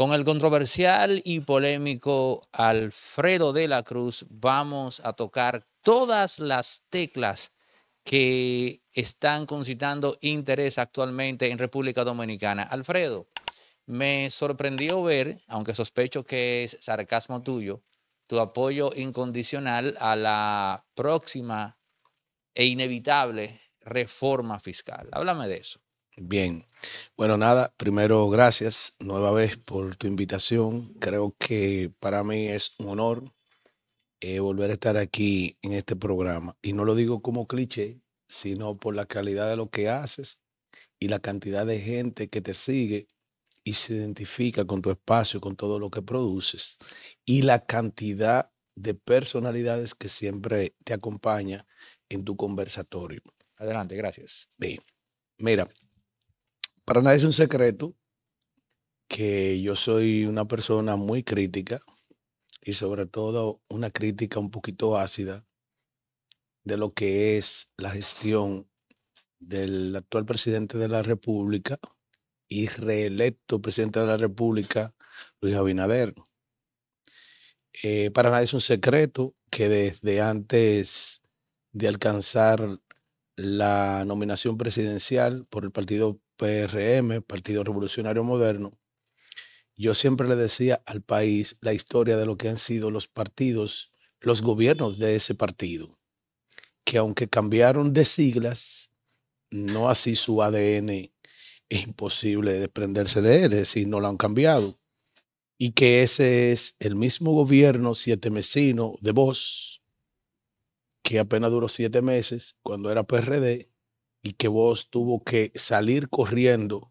Con el controversial y polémico Alfredo de la Cruz vamos a tocar todas las teclas que están concitando interés actualmente en República Dominicana. Alfredo, me sorprendió ver, aunque sospecho que es sarcasmo tuyo, tu apoyo incondicional a la próxima e inevitable reforma fiscal. Háblame de eso. Bien, bueno, nada, primero gracias nueva vez por tu invitación. Creo que para mí es un honor eh, volver a estar aquí en este programa. Y no lo digo como cliché, sino por la calidad de lo que haces y la cantidad de gente que te sigue y se identifica con tu espacio, con todo lo que produces y la cantidad de personalidades que siempre te acompaña en tu conversatorio. Adelante, gracias. Bien, mira, para nadie es un secreto que yo soy una persona muy crítica y sobre todo una crítica un poquito ácida de lo que es la gestión del actual presidente de la República y reelecto presidente de la República, Luis Abinader. Eh, para nadie es un secreto que desde antes de alcanzar la nominación presidencial por el Partido PRM, Partido Revolucionario Moderno, yo siempre le decía al país la historia de lo que han sido los partidos, los gobiernos de ese partido, que aunque cambiaron de siglas, no así su ADN, es imposible desprenderse de él, es decir, no lo han cambiado. Y que ese es el mismo gobierno siete mesino de vos, que apenas duró siete meses cuando era PRD, y que vos tuvo que salir corriendo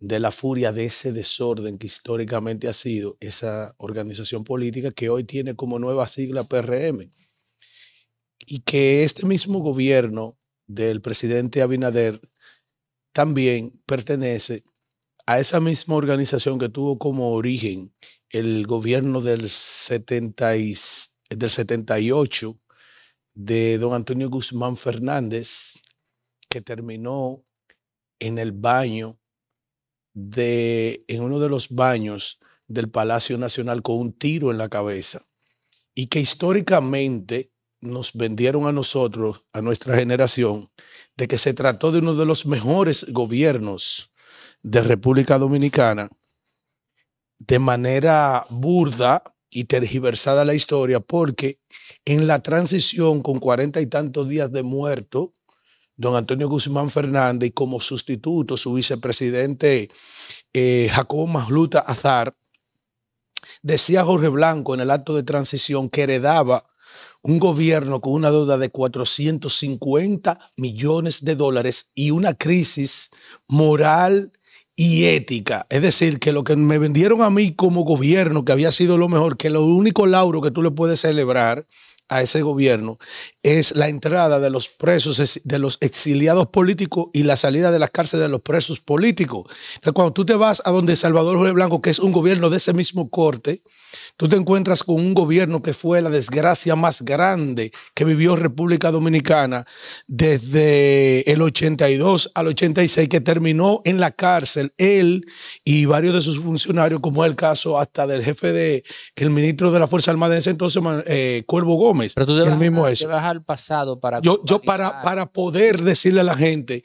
de la furia de ese desorden que históricamente ha sido esa organización política que hoy tiene como nueva sigla PRM. Y que este mismo gobierno del presidente Abinader también pertenece a esa misma organización que tuvo como origen el gobierno del, del 78 de don Antonio Guzmán Fernández, que terminó en el baño de, en uno de los baños del Palacio Nacional con un tiro en la cabeza y que históricamente nos vendieron a nosotros, a nuestra generación, de que se trató de uno de los mejores gobiernos de República Dominicana, de manera burda y tergiversada la historia, porque en la transición con cuarenta y tantos días de muerto, don Antonio Guzmán Fernández y como sustituto su vicepresidente eh, Jacobo Masluta Azar, decía Jorge Blanco en el acto de transición que heredaba un gobierno con una deuda de 450 millones de dólares y una crisis moral y ética. Es decir, que lo que me vendieron a mí como gobierno, que había sido lo mejor, que lo único lauro que tú le puedes celebrar a ese gobierno es la entrada de los presos, de los exiliados políticos y la salida de las cárceles de los presos políticos. Entonces, cuando tú te vas a donde Salvador Jorge Blanco, que es un gobierno de ese mismo corte, Tú te encuentras con un gobierno que fue la desgracia más grande que vivió República Dominicana desde el 82 al 86, que terminó en la cárcel él y varios de sus funcionarios, como es el caso hasta del jefe de el ministro de la Fuerza Armada en ese entonces, eh, Cuervo Gómez. Pero tú te, al pasado para... para, para poder decirle a la gente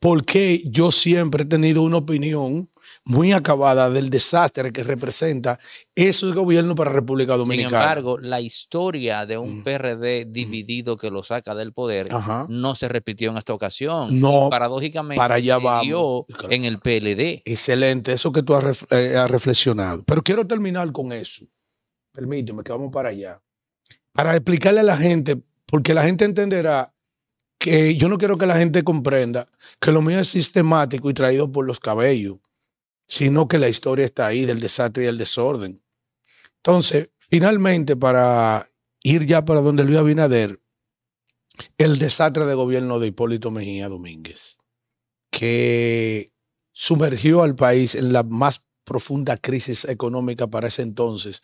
por qué yo siempre he tenido una opinión muy acabada del desastre que representa esos gobierno para República Dominicana. Sin embargo, la historia de un mm. PRD mm. dividido que lo saca del poder no se repitió en esta ocasión. No. paradójicamente, para allá se dio en el PLD. Excelente, eso que tú has, eh, has reflexionado. Pero quiero terminar con eso. Permíteme que vamos para allá. Para explicarle a la gente, porque la gente entenderá que yo no quiero que la gente comprenda que lo mío es sistemático y traído por los cabellos sino que la historia está ahí del desastre y el desorden. Entonces, finalmente, para ir ya para donde Luis Abinader, el desastre de gobierno de Hipólito Mejía Domínguez, que sumergió al país en la más profunda crisis económica para ese entonces,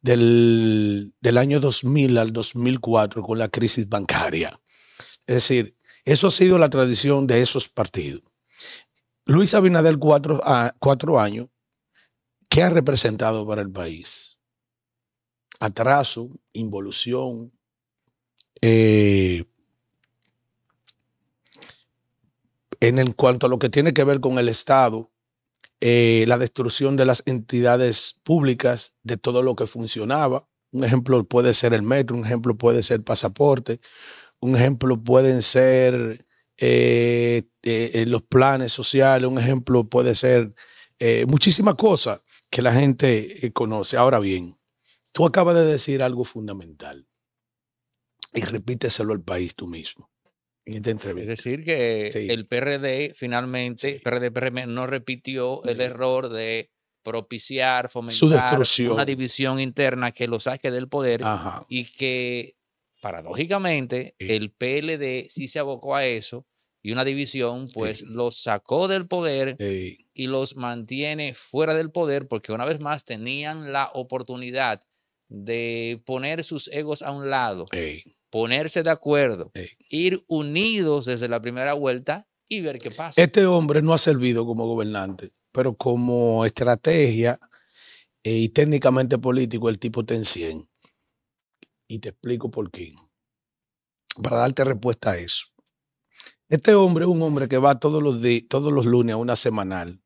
del, del año 2000 al 2004, con la crisis bancaria. Es decir, eso ha sido la tradición de esos partidos. Luis Abinader cuatro, a, ah, cuatro años, ¿qué ha representado para el país? Atraso, involución, eh, en el, cuanto a lo que tiene que ver con el Estado, eh, la destrucción de las entidades públicas, de todo lo que funcionaba. Un ejemplo puede ser el metro, un ejemplo puede ser pasaporte, un ejemplo pueden ser eh, eh, los planes sociales, un ejemplo puede ser eh, muchísimas cosas que la gente conoce. Ahora bien, tú acabas de decir algo fundamental y repíteselo al país tú mismo. esta entrevista. Es decir, que el PRD finalmente, no repitió el error de propiciar, fomentar una división interna que lo saque del poder y que paradójicamente, el PLD sí se abocó a eso y una división, pues los sacó del poder y los mantiene fuera del poder porque una vez más tenían la oportunidad de poner sus egos a un lado, ponerse de acuerdo, ir unidos desde la primera vuelta y ver qué pasa. Este hombre no ha servido como gobernante, pero como estrategia eh, y técnicamente político el tipo ten 100 y te explico por qué. Para darte respuesta a eso. Este hombre es un hombre que va todos los, de todos los lunes a una semanal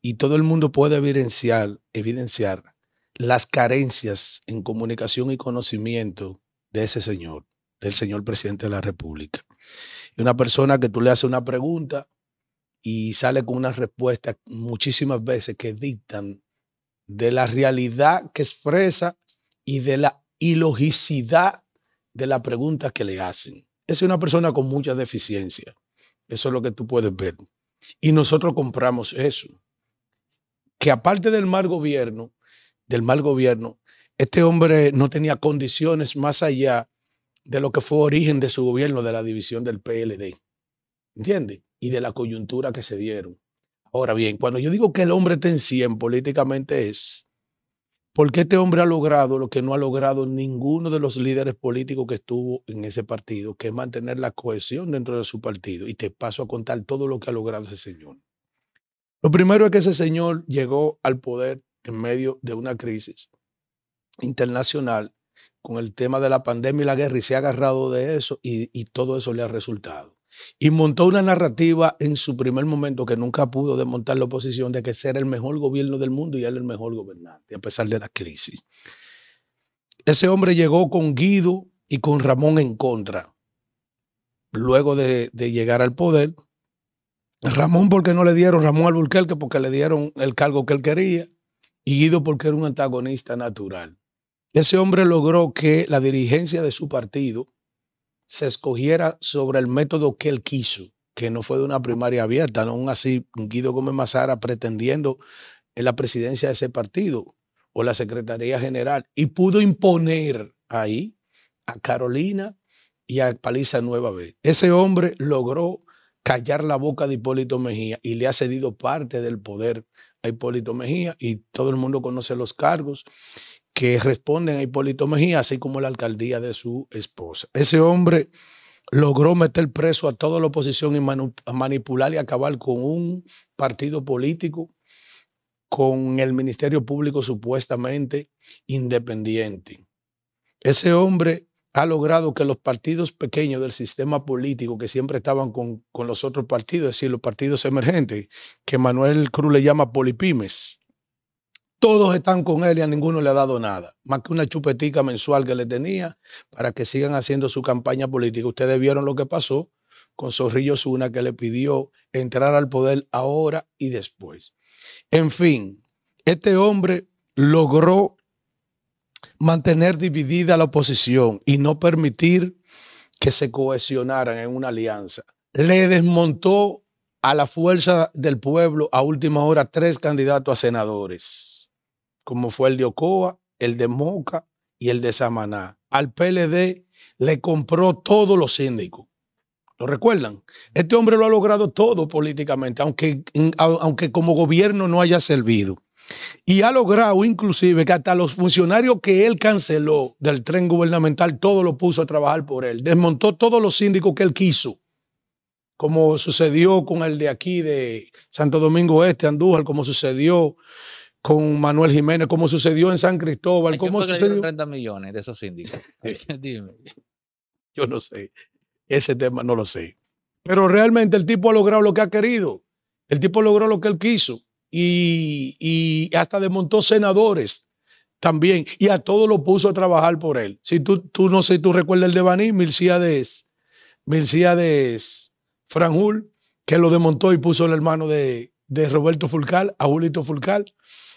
y todo el mundo puede evidenciar, evidenciar las carencias en comunicación y conocimiento de ese señor, del señor presidente de la República. Una persona que tú le haces una pregunta y sale con una respuesta muchísimas veces que dictan de la realidad que expresa y de la y logicidad de la pregunta que le hacen. Es una persona con mucha deficiencia. Eso es lo que tú puedes ver. Y nosotros compramos eso. Que aparte del mal gobierno, del mal gobierno, este hombre no tenía condiciones más allá de lo que fue origen de su gobierno, de la división del PLD. ¿Entiendes? Y de la coyuntura que se dieron. Ahora bien, cuando yo digo que el hombre está en 100 políticamente es qué este hombre ha logrado lo que no ha logrado ninguno de los líderes políticos que estuvo en ese partido, que es mantener la cohesión dentro de su partido. Y te paso a contar todo lo que ha logrado ese señor. Lo primero es que ese señor llegó al poder en medio de una crisis internacional con el tema de la pandemia y la guerra y se ha agarrado de eso y todo eso le ha resultado y montó una narrativa en su primer momento que nunca pudo desmontar la oposición de que ser el mejor gobierno del mundo y él el mejor gobernante, a pesar de la crisis. Ese hombre llegó con Guido y con Ramón en contra. Luego de, de llegar al poder, Ramón porque no le dieron, Ramón Alburquerque porque le dieron el cargo que él quería y Guido porque era un antagonista natural. Ese hombre logró que la dirigencia de su partido se escogiera sobre el método que él quiso, que no fue de una primaria abierta. Aún así, Guido Gómez Mazara pretendiendo en la presidencia de ese partido o la Secretaría General y pudo imponer ahí a Carolina y a Paliza Nueva Vez. Ese hombre logró callar la boca de Hipólito Mejía y le ha cedido parte del poder a Hipólito Mejía y todo el mundo conoce los cargos que responden a Hipólito Mejía, así como la alcaldía de su esposa. Ese hombre logró meter preso a toda la oposición y manipular y acabar con un partido político, con el Ministerio Público supuestamente independiente. Ese hombre ha logrado que los partidos pequeños del sistema político que siempre estaban con, los otros partidos, es decir, los partidos emergentes, que Manuel Cruz le llama polipimes, todos están con él y a ninguno le ha dado nada, más que una chupetica mensual que le tenía para que sigan haciendo su campaña política. Ustedes vieron lo que pasó con Zorrillo Zuna, que le pidió entrar al poder ahora y después. En fin, este hombre logró mantener dividida la oposición y no permitir que se cohesionaran en una alianza. Le desmontó a la fuerza del pueblo a última hora tres candidatos a senadores como fue el de Ocoa, el de Moca y el de Samaná. Al PLD le compró todos los síndicos. ¿Lo recuerdan? Este hombre lo ha logrado todo políticamente, aunque, aunque como gobierno no haya servido. Y ha logrado inclusive que hasta los funcionarios que él canceló del tren gubernamental, todo lo puso a trabajar por él. Desmontó todos los síndicos que él quiso, como sucedió con el de aquí de Santo Domingo Este, Andújar, como sucedió con Manuel Jiménez, como sucedió en San Cristóbal. ¿Cómo sucedió? 30 millones de esos síndicos? Dime. Yo no sé. Ese tema no lo sé. Pero realmente el tipo ha logrado lo que ha querido. El tipo logró lo que él quiso. Y, y hasta desmontó senadores también. Y a todos lo puso a trabajar por él. Si tú, tú no sé, tú recuerdas el de Baní, Milciades, de Franjul, que lo desmontó y puso el hermano de, de Roberto Fulcal, a Julito Fulcal.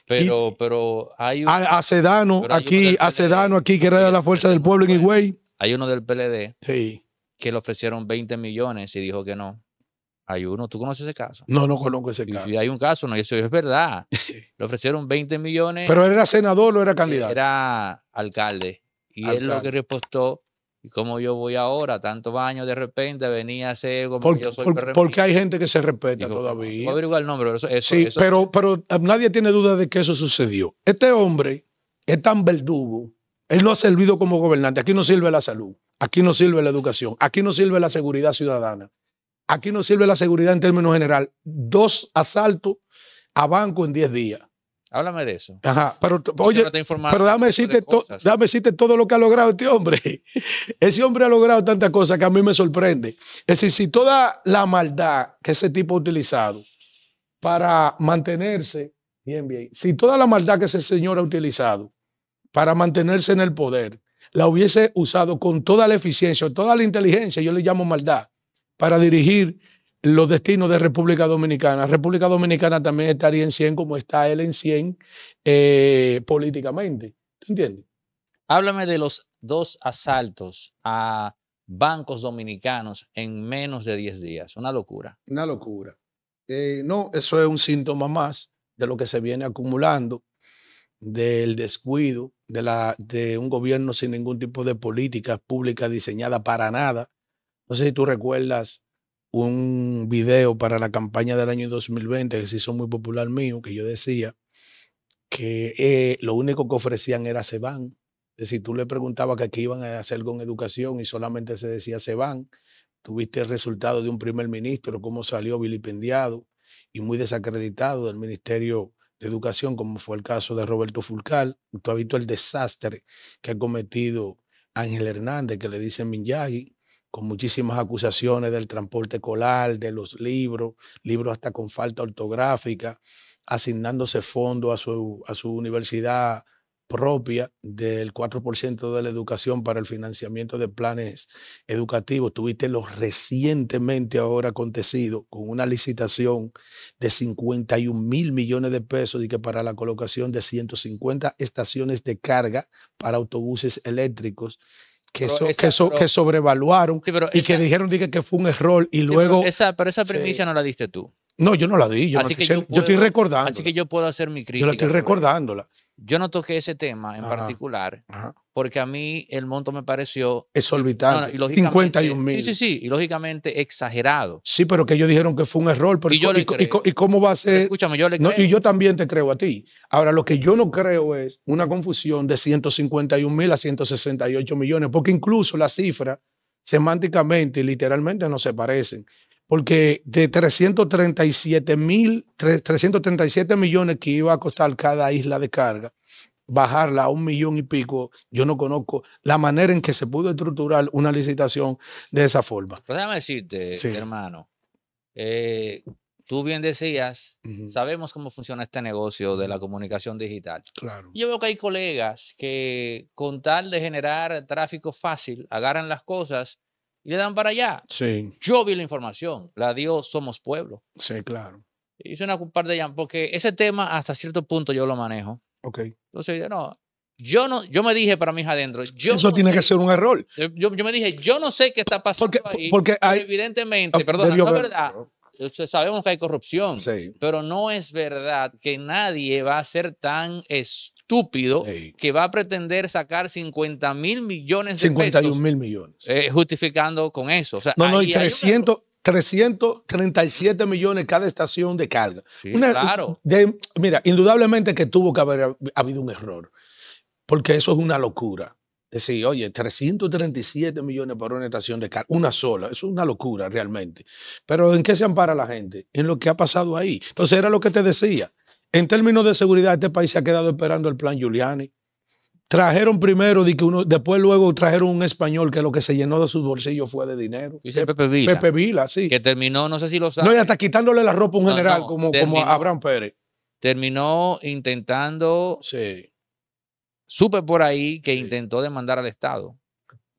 Pero, pero hay un, a, Sedano, aquí, a Sedano, aquí, que era de la fuerza del pueblo en Higüey. Hay uno del PLD sí. que le ofrecieron 20 millones y dijo que no. Hay uno, ¿tú conoces ese caso? No, no conozco ese caso. Y hay un caso, no, eso es verdad. Le ofrecieron 20 millones. Pero era senador o era candidato. Era alcalde. Y él lo que respostó ¿Y cómo yo voy ahora? Tantos años de repente venía a ser como yo soy Porque hay gente que se respeta todavía. Voy a el nombre. sí, Pero, pero ah, nadie tiene duda de que eso sucedió. Este hombre es tan verdugo. Él no ha servido como gobernante. Aquí no sirve la salud. Aquí no sirve la educación. Aquí no sirve la seguridad ciudadana. Aquí no sirve la seguridad en términos general. Dos asaltos a banco en 10 días. Háblame de eso. Ajá, pero oye, pero dame decirte, decirte todo lo que ha logrado este hombre. Ese hombre ha logrado tantas cosas que a mí me sorprende. Es decir, si toda la maldad que ese tipo ha utilizado para mantenerse, bien, bien, si toda la maldad que ese señor ha utilizado para mantenerse en el poder, la hubiese usado con toda la eficiencia, toda la inteligencia, yo le llamo maldad, para dirigir los destinos de República Dominicana. República Dominicana también estaría en 100 como está él en 100 eh, políticamente. ¿Tú entiendes? Háblame de los dos asaltos a bancos dominicanos en menos de 10 días. Una locura. Una locura. Eh, no, eso es un síntoma más de lo que se viene acumulando, del descuido de, la, de un gobierno sin ningún tipo de política pública diseñada para nada. No sé si tú recuerdas un video para la campaña del año 2020 que se hizo muy popular mío, que yo decía que eh, lo único que ofrecían era se van. Es decir, tú le preguntabas que qué iban a hacer con educación y solamente se decía se van. Tuviste el resultado de un primer ministro, cómo salió vilipendiado y muy desacreditado del Ministerio de Educación, como fue el caso de Roberto Fulcal. Tú has visto el desastre que ha cometido Ángel Hernández, que le dicen Minyagi, con muchísimas acusaciones del transporte escolar, de los libros, libros hasta con falta ortográfica, asignándose fondos a su, a su universidad propia del 4% de la educación para el financiamiento de planes educativos. Tuviste lo recientemente ahora acontecido con una licitación de 51 mil millones de pesos y que para la colocación de 150 estaciones de carga para autobuses eléctricos que, so, que, que sobrevaluaron y que dijeron dije, que fue un error y luego... Pero esa, pero esa primicia no la diste tú. No, yo no la di. Yo, yo, estoy recordando. Así que yo puedo hacer mi crítica. Yo la estoy pues. recordándola. Yo no toqué ese tema en particular porque a mí el monto me pareció. Exorbitante. No, 51 mil. Sí, sí, sí. Y lógicamente exagerado. Sí, pero que ellos dijeron que fue un error. Pero y, yo le creo. Y, cómo va a ser. Escúchame, yo le creo. y yo también te creo a ti. Ahora, lo que yo no creo es una confusión de 151 mil a 168 millones, porque incluso la cifra semánticamente y literalmente no se parecen porque de 337, mil, 337 millones que iba a costar cada isla de carga, bajarla a un millón y pico, yo no conozco la manera en que se pudo estructurar una licitación de esa forma. Pero déjame decirte, hermano, eh, tú bien decías, sabemos cómo funciona este negocio de la comunicación digital. Claro. Yo veo que hay colegas que con tal de generar tráfico fácil, agarran las cosas le dan para allá. Sí. Yo vi la información, la dio Somos Pueblo. Sí, claro. Hice una par de porque ese tema hasta cierto punto yo lo manejo. Ok. Entonces no, yo no, yo me dije para mis adentro. Eso tiene que ser un error. Yo, me dije, yo no sé qué está pasando porque, ahí. Porque evidentemente, ah, perdón, no es verdad. Sabemos que hay corrupción, sí. pero no es verdad que nadie va a ser tan estúpido que va a pretender sacar 50 mil millones de 51 mil millones. Eh, justificando con eso. no, no, y 300, 337 millones cada estación de carga. claro. De, mira, indudablemente que tuvo que haber habido un error, porque eso es una locura. Decir, oye, 337 millones para una estación de carga, una sola, eso es una locura realmente. Pero ¿en qué se ampara la gente? En lo que ha pasado ahí. Entonces era lo que te decía. En términos de seguridad, este país se ha quedado esperando el plan Giuliani. Trajeron primero, que uno, después luego trajeron un español que lo que se llenó de sus bolsillos fue de dinero. Dice eh, Pepe Vila. Pepe Vila, sí. Que terminó, no sé si lo sabe. No, y hasta quitándole la ropa a un general como, como Abraham Pérez. Terminó intentando. Sí. Supe por ahí que intentó demandar al Estado.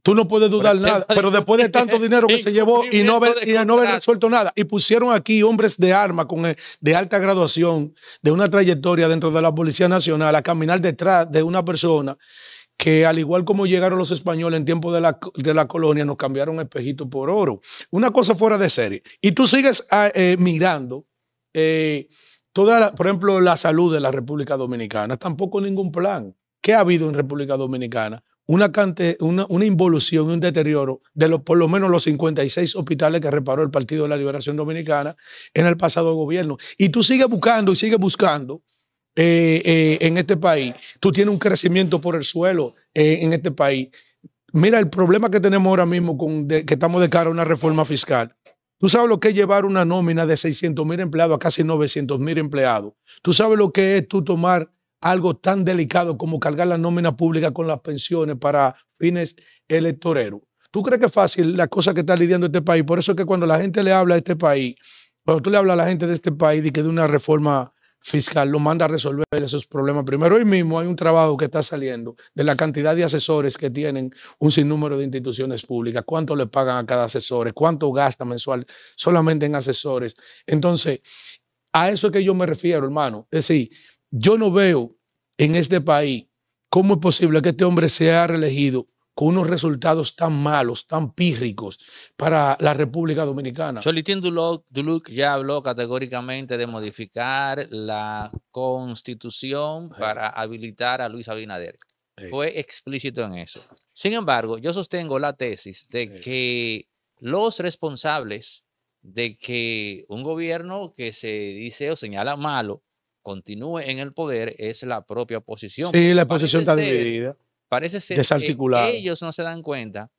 Tú no puedes dudar nada, pero después de tanto dinero que se llevó y no haber, no resuelto nada, y pusieron aquí hombres de arma con, eh, de alta graduación, de una trayectoria dentro de la Policía Nacional, a caminar detrás de una persona que al igual como llegaron los españoles en tiempo de la, colonia, nos cambiaron espejito por oro. Una cosa fuera de serie. Y tú sigues ah, eh, mirando. Eh, toda, por ejemplo, la salud de la República Dominicana, tampoco ningún plan. ¿Qué ha habido en República Dominicana? una, una, involución y un deterioro de por lo menos los 56 hospitales que reparó el Partido de la Liberación Dominicana en el pasado gobierno. Y tú sigues buscando y sigues buscando eh, eh, en este país. Tú tienes un crecimiento por el suelo eh, en este país. Mira el problema que tenemos ahora mismo, con que estamos de cara a una reforma fiscal. Tú sabes lo que es llevar una nómina de 600 mil empleados a casi 900 mil empleados. Tú sabes lo que es tú tomar algo tan delicado como cargar la nómina pública con las pensiones para fines electoreros. ¿Tú crees que es fácil la cosa que está lidiando este país? Por eso es que cuando la gente le habla a este país, cuando tú le hablas a la gente de este país y que de una reforma fiscal lo manda a resolver esos problemas. Primero, hoy mismo hay un trabajo que está saliendo de la cantidad de asesores que tienen un sinnúmero de instituciones públicas, cuánto le pagan a cada asesor, cuánto gasta mensual solamente en asesores. Entonces, a eso es que yo me refiero, hermano. Es decir, yo no veo en este país cómo es posible que este hombre sea reelegido con unos resultados tan malos, tan pírricos para la República Dominicana. Solitín Duluc ya habló categóricamente de modificar la constitución para habilitar a Luis Abinader. Fue explícito en eso. Sin embargo, yo sostengo la tesis de que los responsables de que un gobierno que se dice o señala malo continúe en el poder es la propia oposición. Sí, la oposición está dividida. Parece ser que ellos no se dan cuenta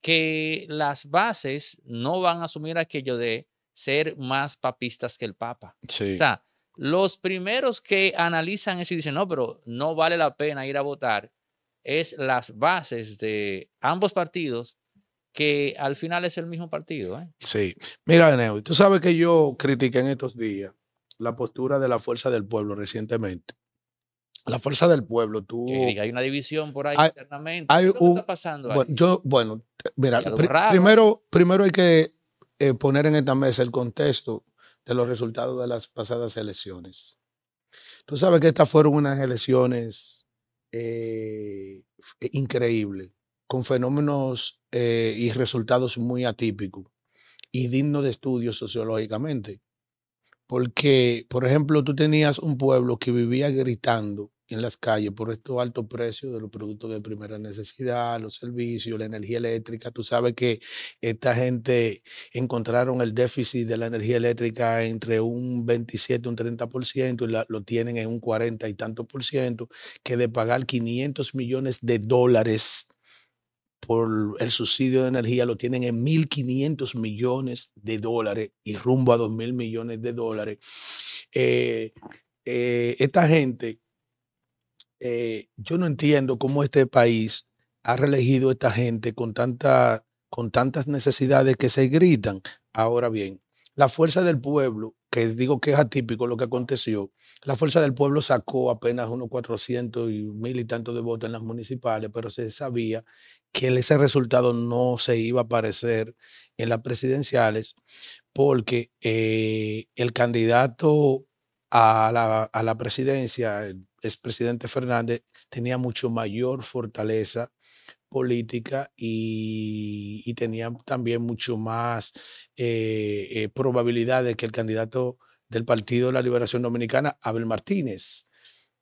que las bases no van a asumir aquello de ser más papistas que el Papa. O sea, los primeros que analizan eso y dicen, no, pero no vale la pena ir a votar, es las bases de ambos partidos que al final es el mismo partido. ¿eh? Sí. Mira, Eneo, tú sabes que yo critiqué en estos días la postura de la fuerza del pueblo recientemente. La fuerza del pueblo, tú... hay una división por ahí internamente. está pasando bueno, Yo, bueno, mira, primero, primero hay que eh, poner en esta mesa el contexto de los resultados de las pasadas elecciones. Tú sabes que estas fueron unas elecciones eh, increíbles, con fenómenos eh, y resultados muy atípicos y dignos de estudio sociológicamente. Porque, por ejemplo, tú tenías un pueblo que vivía gritando en las calles por estos altos precios de los productos de primera necesidad, los servicios, la energía eléctrica. Tú sabes que esta gente encontraron el déficit de la energía eléctrica entre un 27 y un 30% y lo tienen en un 40 y tanto por ciento, que de pagar 500 millones de dólares por el subsidio de energía lo tienen en 1.500 millones de dólares y rumbo a 2.000 millones de dólares. Eh, eh, esta gente, eh, yo no entiendo cómo este país ha reelegido a esta gente con, tanta, con tantas necesidades que se gritan. Ahora bien, la fuerza del pueblo, que digo que es atípico lo que aconteció, la fuerza del pueblo sacó apenas unos 400 y mil y tantos de votos en las municipales, pero se sabía que ese resultado no se iba a aparecer en las presidenciales porque eh, el candidato a la, a la presidencia, el expresidente Fernández, tenía mucho mayor fortaleza política y, tenía también mucho más eh, eh, probabilidad de que el candidato del Partido de la Liberación Dominicana, Abel Martínez.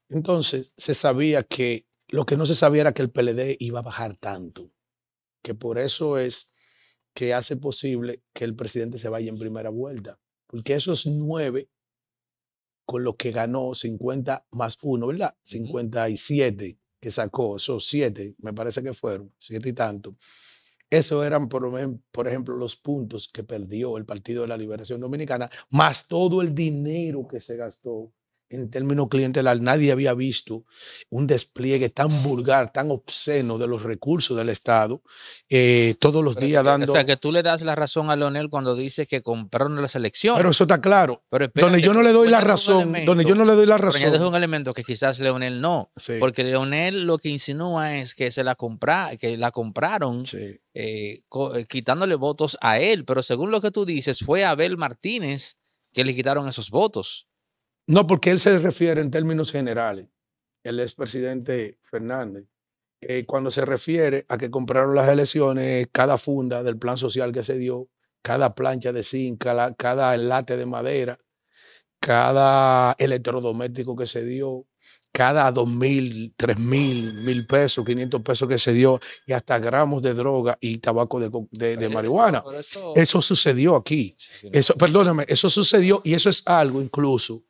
Entonces, se sabía que lo que no se sabía era que el PLD iba a bajar tanto, que por eso es que hace posible que el presidente se vaya en primera vuelta, porque esos nueve con lo que ganó 50 más uno, ¿verdad? 57 que sacó, esos siete, me parece que fueron, siete y tanto, eso eran, por, por ejemplo, los puntos que perdió el Partido de la Liberación Dominicana, más todo el dinero que se gastó en términos clientelar, nadie había visto un despliegue tan vulgar, tan obsceno de los recursos del Estado, eh, todos los días dando... O sea, que tú le das la razón a Leonel cuando dice que compraron las elecciones. Pero eso está claro. donde yo no le doy la razón, donde yo no le doy la razón... es un elemento que quizás Leonel no, porque Leonel lo que insinúa es que se la, que la compraron eh, eh, quitándole votos a él, pero según lo que tú dices, fue Abel Martínez que le quitaron esos votos. No, porque él se refiere en términos generales, el expresidente Fernández, cuando se refiere a que compraron las elecciones, cada funda del plan social que se dio, cada plancha de zinc, cada, cada de madera, cada electrodoméstico que se dio, cada dos mil, tres mil, mil pesos, 500 pesos que se dio y hasta gramos de droga y tabaco de, marihuana. Eso, sucedió aquí. Eso, perdóname, eso sucedió y eso es algo incluso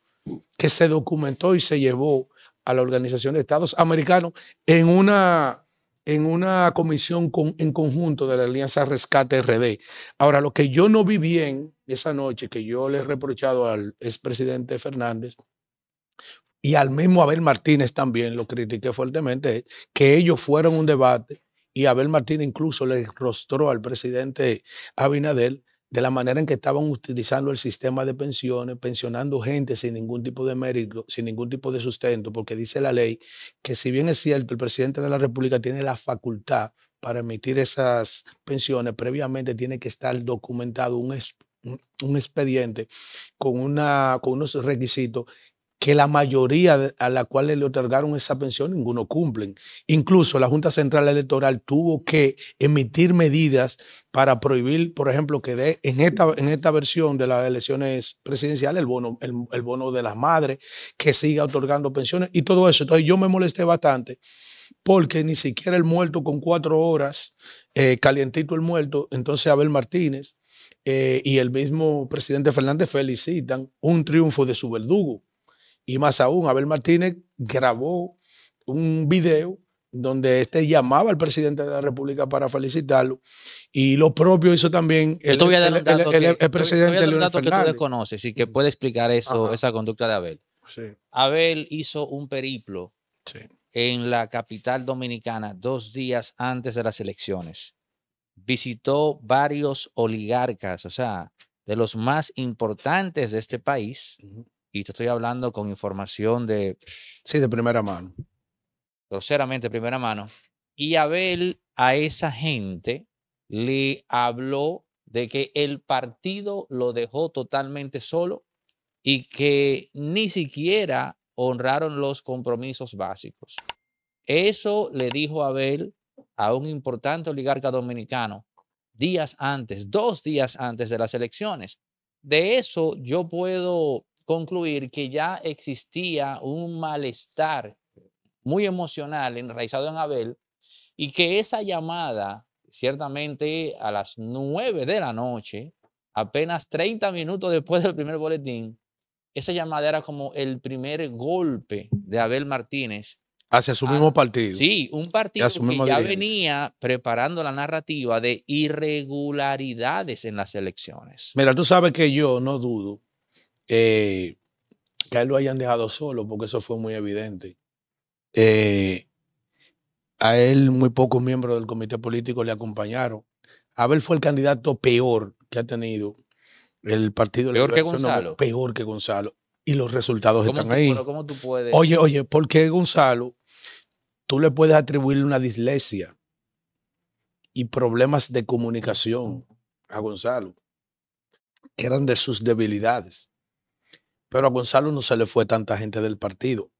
que se documentó y se llevó a la Organización de Estados Americanos en una, en una comisión en conjunto de la Alianza Rescate RD. Ahora, lo que yo no vi bien esa noche, que yo le he reprochado al expresidente Fernández y al mismo Abel Martínez también, lo critiqué fuertemente, que ellos fueron un debate y Abel Martínez incluso le rostró al presidente Abinadel de la manera en que estaban utilizando el sistema de pensiones, pensionando gente sin ningún tipo de mérito, sin ningún tipo de sustento, porque dice la ley que si bien es cierto, el presidente de la República tiene la facultad para emitir esas pensiones, previamente tiene que estar documentado un, un expediente con, una, con unos requisitos que la mayoría a la cual le otorgaron esa pensión, ninguno cumplen. Incluso la Junta Central Electoral tuvo que emitir medidas para prohibir, por ejemplo, que en, esta, en esta versión de las elecciones presidenciales el bono, el, bono de las madres, que siga otorgando pensiones y todo eso. Entonces yo me molesté bastante porque ni siquiera el muerto con cuatro horas, eh, calientito el muerto, entonces Abel Martínez eh, y el mismo presidente Fernández felicitan un triunfo de su verdugo. Y más aún, Abel Martínez grabó un video donde este llamaba al presidente de la República para felicitarlo. Y lo propio hizo también el, el, el, el presidente Leonel que tú desconoces y que mm. puede explicar eso, esa conducta de Abel. Abel hizo un periplo en la capital dominicana dos días antes de las elecciones. Visitó varios oligarcas, o sea, de los más importantes de este país y te estoy hablando con información de... Sí, de primera mano. Groseramente, primera mano. Y Abel a esa gente le habló de que el partido lo dejó totalmente solo y que ni siquiera honraron los compromisos básicos. Eso le dijo Abel a un importante oligarca dominicano días antes, dos días antes de las elecciones. De eso yo puedo concluir que ya existía un malestar muy emocional enraizado en Abel y que esa llamada, ciertamente a las nueve de la noche, apenas 30 minutos después del primer boletín, esa llamada era como el primer golpe de Abel Martínez. Hacia su mismo partido. Sí, un partido que ya venía preparando la narrativa de irregularidades en las elecciones. Mira, tú sabes que yo no dudo eh, que a él lo hayan dejado solo, porque eso fue muy evidente. Eh, a él muy pocos miembros del comité político le acompañaron. Abel fue el candidato peor que ha tenido el partido. Peor que Gonzalo. Y los resultados están ahí. Oye, oye, porque Gonzalo? Tú le puedes atribuir una dislexia y problemas de comunicación a Gonzalo, que eran de sus debilidades. Pero a Gonzalo no se le fue tanta gente del partido.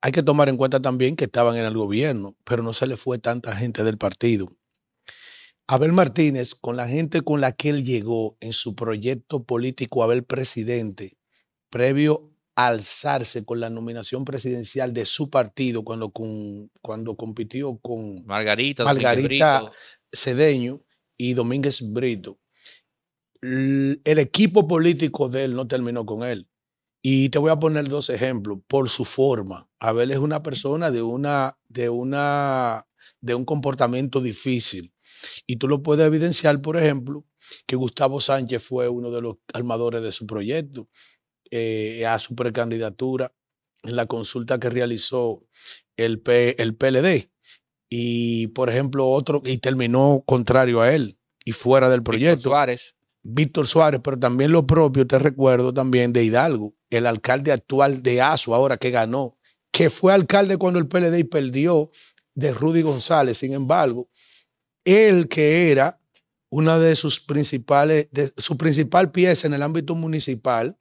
Hay que tomar en cuenta también que estaban en el gobierno, pero no se le fue tanta gente del partido. Abel Martínez, con la gente con la que él llegó en su proyecto político Abel Presidente, previo a alzarse con la nominación presidencial de su partido cuando, cuando compitió con Margarita, Margarita Cedeño y Domínguez Brito, el equipo político de él no terminó con él. Y te voy a poner dos ejemplos por su forma. Abel es una persona de, una, de, una, de un comportamiento difícil. Y tú lo puedes evidenciar, por ejemplo, que Gustavo Sánchez fue uno de los armadores de su proyecto eh, a su precandidatura en la consulta que realizó el, PLD. Y, por ejemplo, otro, y terminó contrario a él y fuera del proyecto. Suárez. Víctor Suárez, pero también lo propio, te recuerdo también de Hidalgo, el alcalde actual de ASU, ahora que ganó, que fue alcalde cuando el PLD perdió de Rudy González. Sin embargo, él que era una de sus principales, de, su principal pieza en el ámbito municipal,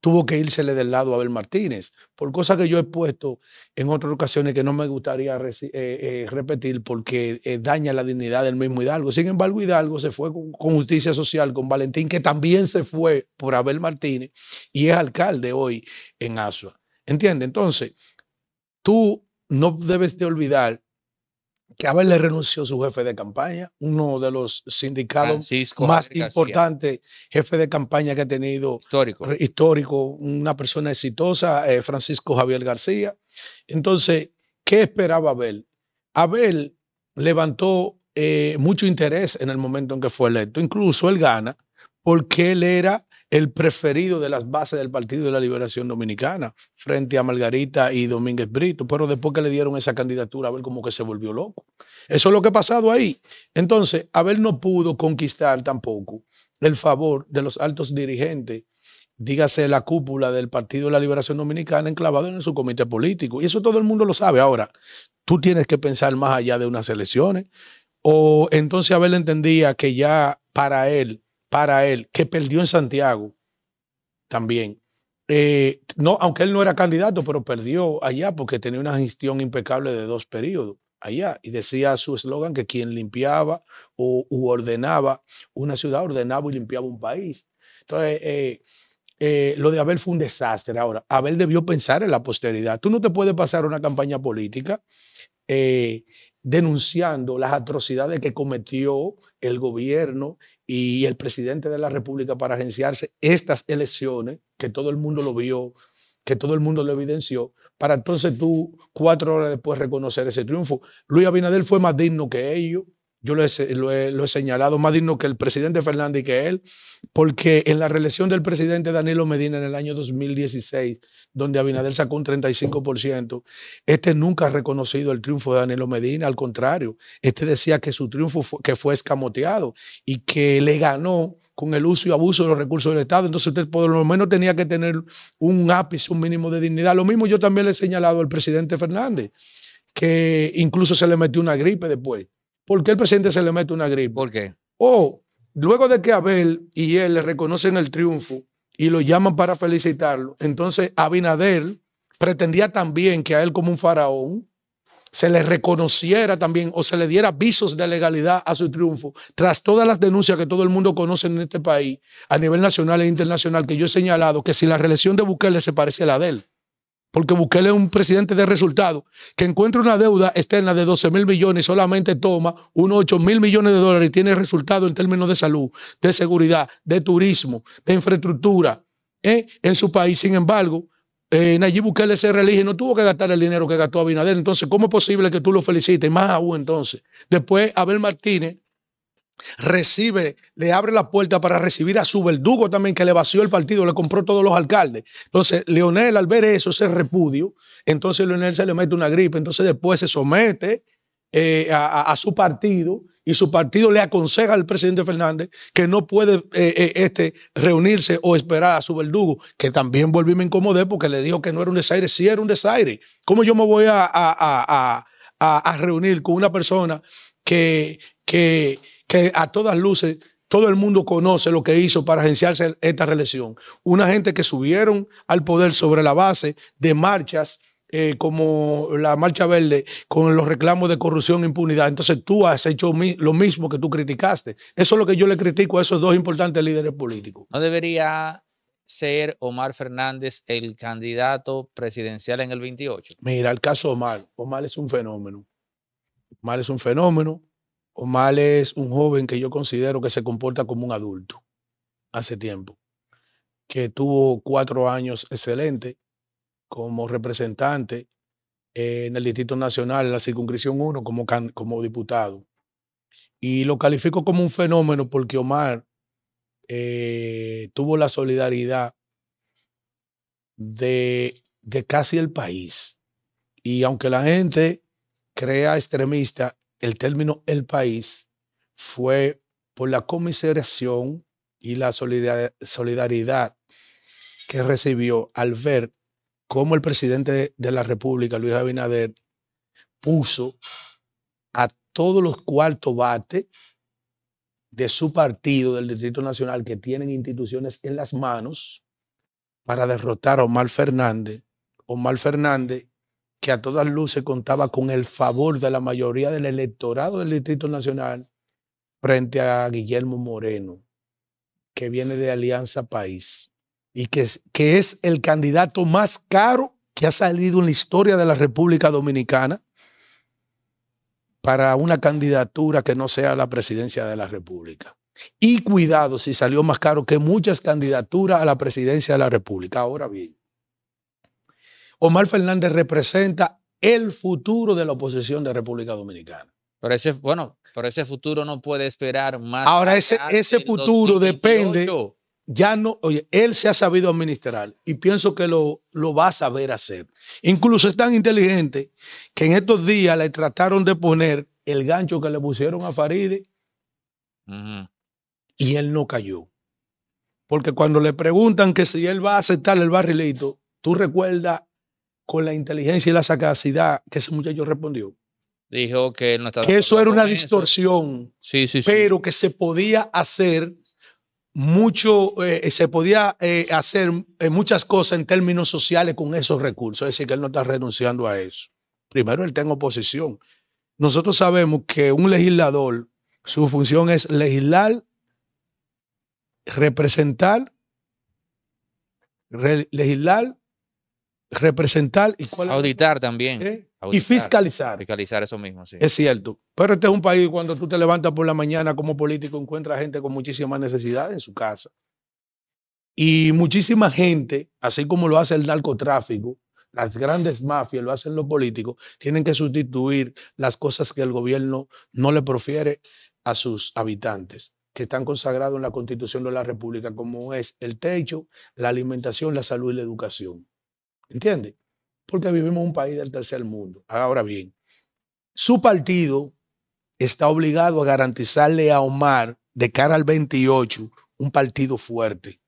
Tuvo que írsele del lado a Abel Martínez, por cosas que yo he puesto en otras ocasiones que no me gustaría eh, eh, repetir porque eh, daña la dignidad del mismo Hidalgo. Sin embargo, Hidalgo se fue con, justicia social, con Valentín, que también se fue por Abel Martínez y es alcalde hoy en Asua. ¿Entiende? Entonces, tú no debes de olvidar que Abel le renunció su jefe de campaña, uno de los sindicatos más importantes, jefe de campaña que ha tenido histórico, histórico una persona exitosa, eh, Francisco Javier García. Entonces, ¿qué esperaba Abel? Abel levantó eh, mucho interés en el momento en que fue electo, incluso él gana porque él era el preferido de las bases del Partido de la Liberación Dominicana frente a Margarita y Domínguez Brito, pero después que le dieron esa candidatura, Abel como que se volvió loco. Eso es lo que ha pasado ahí. Entonces, Abel no pudo conquistar tampoco el favor de los altos dirigentes dígase la cúpula del Partido de la Liberación Dominicana enclavado en su comité político. Y eso todo el mundo lo sabe. Ahora, tú tienes que pensar más allá de unas elecciones. O entonces Abel entendía que ya para él para él, que perdió en Santiago también. Eh, no, aunque él no era candidato, pero perdió allá porque tenía una gestión impecable de dos periodos allá y decía su eslogan que quien limpiaba o ordenaba una ciudad ordenaba y limpiaba un país. Entonces, eh, eh, lo de Abel fue un desastre. Ahora, Abel debió pensar en la posteridad. Tú no te puedes pasar una campaña política denunciando las atrocidades que cometió el gobierno y el presidente de la República para agenciarse estas elecciones, que todo el mundo lo vio, que todo el mundo lo evidenció, para entonces tú cuatro horas después reconocer ese triunfo. Luis Abinadel fue más digno que ellos, yo lo he, señalado, más digno que el presidente Fernández y que él, porque en la reelección del presidente Danilo Medina en el año 2016, donde Abinader sacó un 35%, este nunca ha reconocido el triunfo de Danilo Medina, al contrario, este decía que su triunfo que fue escamoteado y que le ganó con el uso y abuso de los recursos del Estado. Entonces usted por lo menos tenía que tener un ápice, un mínimo de dignidad. Lo mismo yo también le he señalado al presidente Fernández, que incluso se le metió una gripe después ¿por qué el presidente se le mete una gripe? ¿Por qué? O luego de que Abel y él le reconocen el triunfo y lo llaman para felicitarlo, entonces Abinader pretendía también que a él como un faraón se le reconociera también o se le diera visos de legalidad a su triunfo, tras todas las denuncias que todo el mundo conoce en este país, a nivel nacional e internacional, que yo he señalado que si la reelección de Bukele se parece a la de él porque Bukele es un presidente de resultado, que encuentra una deuda externa de 12 mil millones y solamente toma unos 8 mil millones de dólares y tiene resultado en términos de salud, de seguridad, de turismo, de infraestructura ¿eh? en su país. Sin embargo, eh, Nayib Bukele se reelige y no tuvo que gastar el dinero que gastó Abinader. Entonces, ¿cómo es posible que tú lo felicites? Más aún entonces. Después, Abel Martínez recibe, le abre la puerta para recibir a su verdugo también que le vació el partido, le compró todos los alcaldes. Entonces, Leonel al ver eso, se repudio, entonces Leonel se le mete una gripe, entonces después se somete eh, a, su partido y su partido le aconseja al presidente Fernández que no puede eh, eh, este, reunirse o esperar a su verdugo, que también volví me incomodé porque le dijo que no era un desaire, sí era un desaire. ¿Cómo yo me voy a, a reunir con una persona que... que a todas luces todo el mundo conoce lo que hizo para agenciarse esta reelección. Una gente que subieron al poder sobre la base de marchas eh, como la Marcha Verde, con los reclamos de corrupción e impunidad. Entonces tú has hecho lo mismo que tú criticaste. Eso es lo que yo le critico a esos dos importantes líderes políticos. ¿No debería ser Omar Fernández el candidato presidencial en el 28? Mira, el caso Omar. Omar es un fenómeno. Omar es un fenómeno. Omar es un joven que yo considero que se comporta como un adulto hace tiempo, que tuvo cuatro años excelente como representante en el Distrito Nacional, la circunscripción 1, como, como diputado. Y lo califico como un fenómeno porque Omar eh, tuvo la solidaridad de, de casi el país. Y aunque la gente crea extremista, el término el país fue por la comiseración y la solidaridad que recibió al ver cómo el presidente de la República, Luis Abinader, puso a todos los cuartos bate de su partido, del Distrito Nacional, que tienen instituciones en las manos para derrotar a Omar Fernández. Omar Fernández que a todas luces contaba con el favor de la mayoría del electorado del Distrito Nacional frente a Guillermo Moreno, que viene de Alianza País y que es, que es el candidato más caro que ha salido en la historia de la República Dominicana para una candidatura que no sea la presidencia de la República. Y cuidado si salió más caro que muchas candidaturas a la presidencia de la República. Ahora bien, Omar Fernández representa el futuro de la oposición de República Dominicana. Pero ese, bueno, por ese futuro no puede esperar más. Ahora, ese, ese futuro depende. Ya no, oye, él se ha sabido administrar y pienso que lo, va a saber hacer. Incluso es tan inteligente que en estos días le trataron de poner el gancho que le pusieron a Faride y él no cayó. Porque cuando le preguntan que si él va a aceptar el barrilito, tú recuerdas con la inteligencia y la sagacidad que ese muchacho respondió. Dijo que él no estaba. Que eso era una distorsión. Sí, sí, sí. Pero que se podía hacer mucho, eh, se podía eh, hacer eh, muchas cosas en términos sociales con esos recursos. Es decir, que él no está renunciando a eso. Primero, él tiene oposición. Nosotros sabemos que un legislador, su función es legislar, representar, legislar, representar y auditar también. Eh, y fiscalizar. Fiscalizar eso mismo, sí. Es cierto. Pero este es un país cuando tú te levantas por la mañana como político encuentras gente con muchísimas necesidades en su casa. Y muchísima gente, así como lo hace el narcotráfico, las grandes mafias, lo hacen los políticos, tienen que sustituir las cosas que el gobierno no le profiere a sus habitantes, que están consagrados en la Constitución de la República, como es el techo, la alimentación, la salud y la educación. Entiende, Porque vivimos en un país del tercer mundo. Ahora bien, su partido está obligado a garantizarle a Omar de cara al 28 un partido fuerte.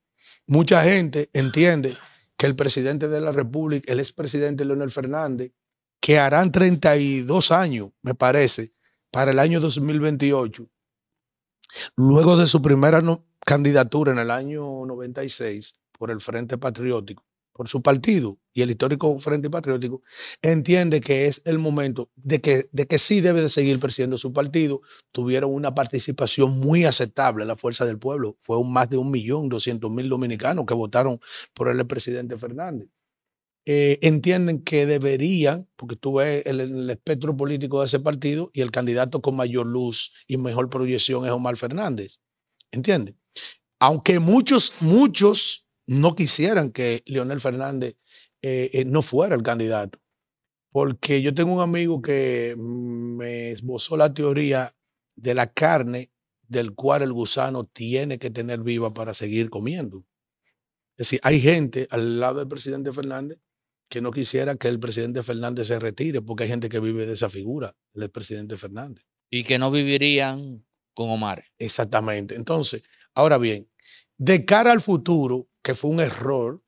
Mucha gente entiende que el presidente de la República, el expresidente Leonel Fernández, que harán 32 años, me parece, para el año 2028, luego de su primera candidatura en el año 96 por el Frente Patriótico, por su partido, y el histórico Frente Patriótico, entiende que es el momento de que, de que sí debe de seguir presidiendo su partido. Tuvieron una participación muy aceptable la fuerza del pueblo. Fue un, más de un millón doscientos mil dominicanos que votaron por el presidente Fernández. Eh, entienden que deberían, porque tú ves el, espectro político de ese partido y el candidato con mayor luz y mejor proyección es Omar Fernández. ¿Entiendes? Aunque muchos, muchos no quisieran que Leonel Fernández eh, eh, no fuera el candidato. Porque yo tengo un amigo que me esbozó la teoría de la carne del cual el gusano tiene que tener viva para seguir comiendo. Es decir, hay gente al lado del presidente Fernández que no quisiera que el presidente Fernández se retire, porque hay gente que vive de esa figura, el presidente Fernández. Y que no vivirían con Omar. Exactamente. Entonces, ahora bien, de cara al futuro, que fue un error,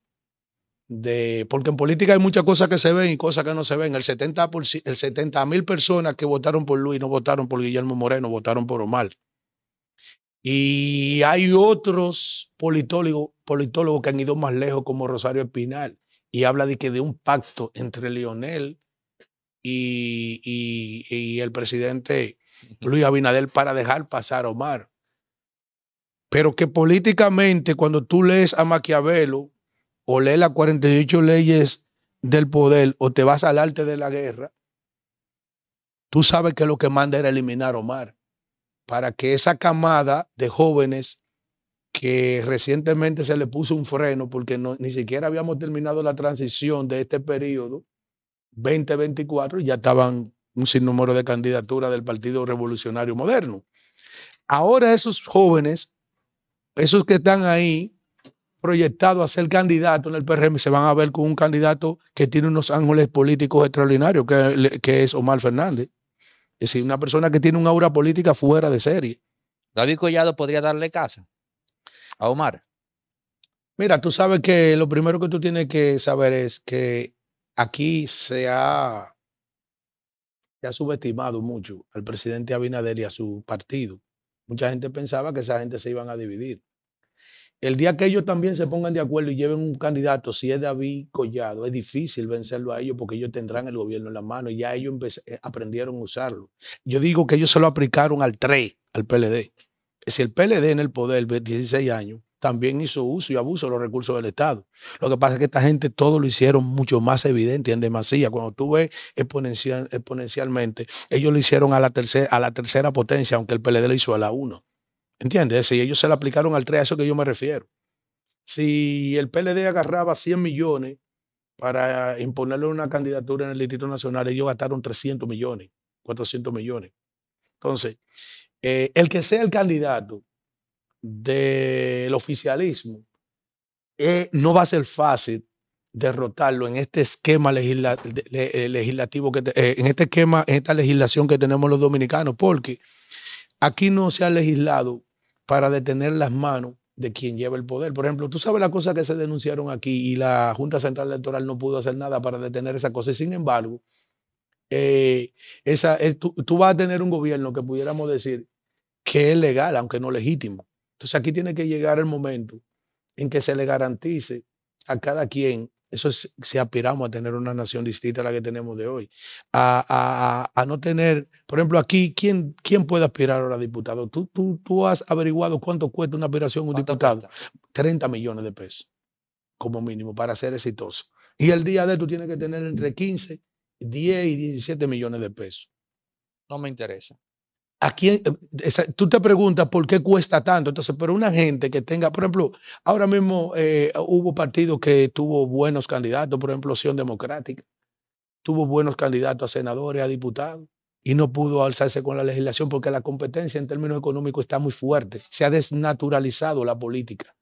porque en política hay muchas cosas que se ven y cosas que no se ven. El 70 mil personas que votaron por Luis no votaron por Guillermo Moreno, votaron por Omar. Y hay otros politólogos, politólogos que han ido más lejos, como Rosario Espinal, y habla de que de un pacto entre Lionel y, y el presidente Luis Abinader para dejar pasar a Omar. Pero que políticamente, cuando tú lees a Maquiavelo, o lee las 48 leyes del poder o te vas al arte de la guerra, tú sabes que lo que manda era eliminar a Omar para que esa camada de jóvenes que recientemente se le puso un freno porque ni siquiera habíamos terminado la transición de este periodo 2024 ya estaban un sinnúmero de candidaturas del Partido Revolucionario Moderno. Ahora esos jóvenes, esos que están ahí, proyectado a ser candidato en el PRM se van a ver con un candidato que tiene unos ángeles políticos extraordinarios, que, es Omar Fernández. Es decir, una persona que tiene un aura política fuera de serie. David Collado podría darle casa a Omar. Mira, tú sabes que lo primero que tú tienes que saber es que aquí se ha, se ha subestimado mucho al presidente Abinader y a su partido. Mucha gente pensaba que esa gente se iban a dividir. El día que ellos también se pongan de acuerdo y lleven un candidato, si es David Collado, es difícil vencerlo a ellos porque ellos tendrán el gobierno en la mano. Ya ellos eh, aprendieron a usarlo. Yo digo que ellos se lo aplicaron al 3, al PLD. Si el PLD en el poder, 16 años, también hizo uso y abuso de los recursos del Estado. Lo que pasa es que esta gente todo lo hicieron mucho más evidente en demasía. Cuando tú ves exponencialmente, ellos lo hicieron a la, tercera, a la tercera potencia, aunque el PLD lo hizo a la 1. ¿Entiendes? Si ellos se la aplicaron al 3, a eso que yo me refiero. Si el PLD agarraba 100 millones para imponerle una candidatura en el Distrito Nacional, ellos gastaron 300 millones, 400 millones. Entonces, eh, el que sea el candidato del oficialismo, eh, no va a ser fácil derrotarlo en este esquema eh, legislativo, que en este esquema, en esta legislación que tenemos los dominicanos, porque aquí no se ha legislado para detener las manos de quien lleva el poder. Por ejemplo, tú sabes la cosa que se denunciaron aquí y la Junta Central Electoral no pudo hacer nada para detener esa cosa. sin embargo, eh, esa, eh, tú, vas a tener un gobierno que pudiéramos decir que es legal, aunque no legítimo. Entonces aquí tiene que llegar el momento en que se le garantice a cada quien eso es si aspiramos a tener una nación distinta a la que tenemos de hoy. A, no tener, por ejemplo, aquí, ¿quién, puede aspirar ahora diputado? ¿Tú, tú, tú has averiguado cuánto cuesta una aspiración un diputado. 30 millones de pesos, como mínimo, para ser exitoso. Y el día de tú tienes que tener entre 15, 10 y 17 millones de pesos. No me interesa. Aquí, eh, tú te preguntas por qué cuesta tanto. Entonces, pero una gente que tenga, por ejemplo, ahora mismo eh, hubo partido que tuvo buenos candidatos, por ejemplo, Opción Democrática, tuvo buenos candidatos a senadores, a diputados, y no pudo alzarse con la legislación porque la competencia en términos económicos está muy fuerte. Se ha desnaturalizado la política.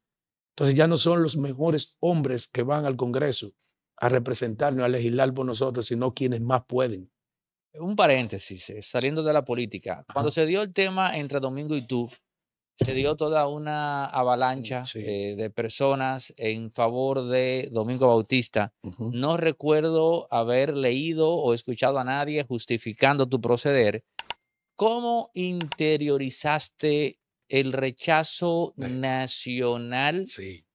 Entonces ya no son los mejores hombres que van al Congreso a representarnos, a legislar por nosotros, sino quienes más pueden un paréntesis, eh, saliendo de la política, cuando se dio el tema entre Domingo y tú, se dio toda una mm, avalancha eh, de personas en favor de Domingo Bautista. No recuerdo haber leído o escuchado a nadie justificando tu proceder. ¿Cómo interiorizaste el rechazo nacional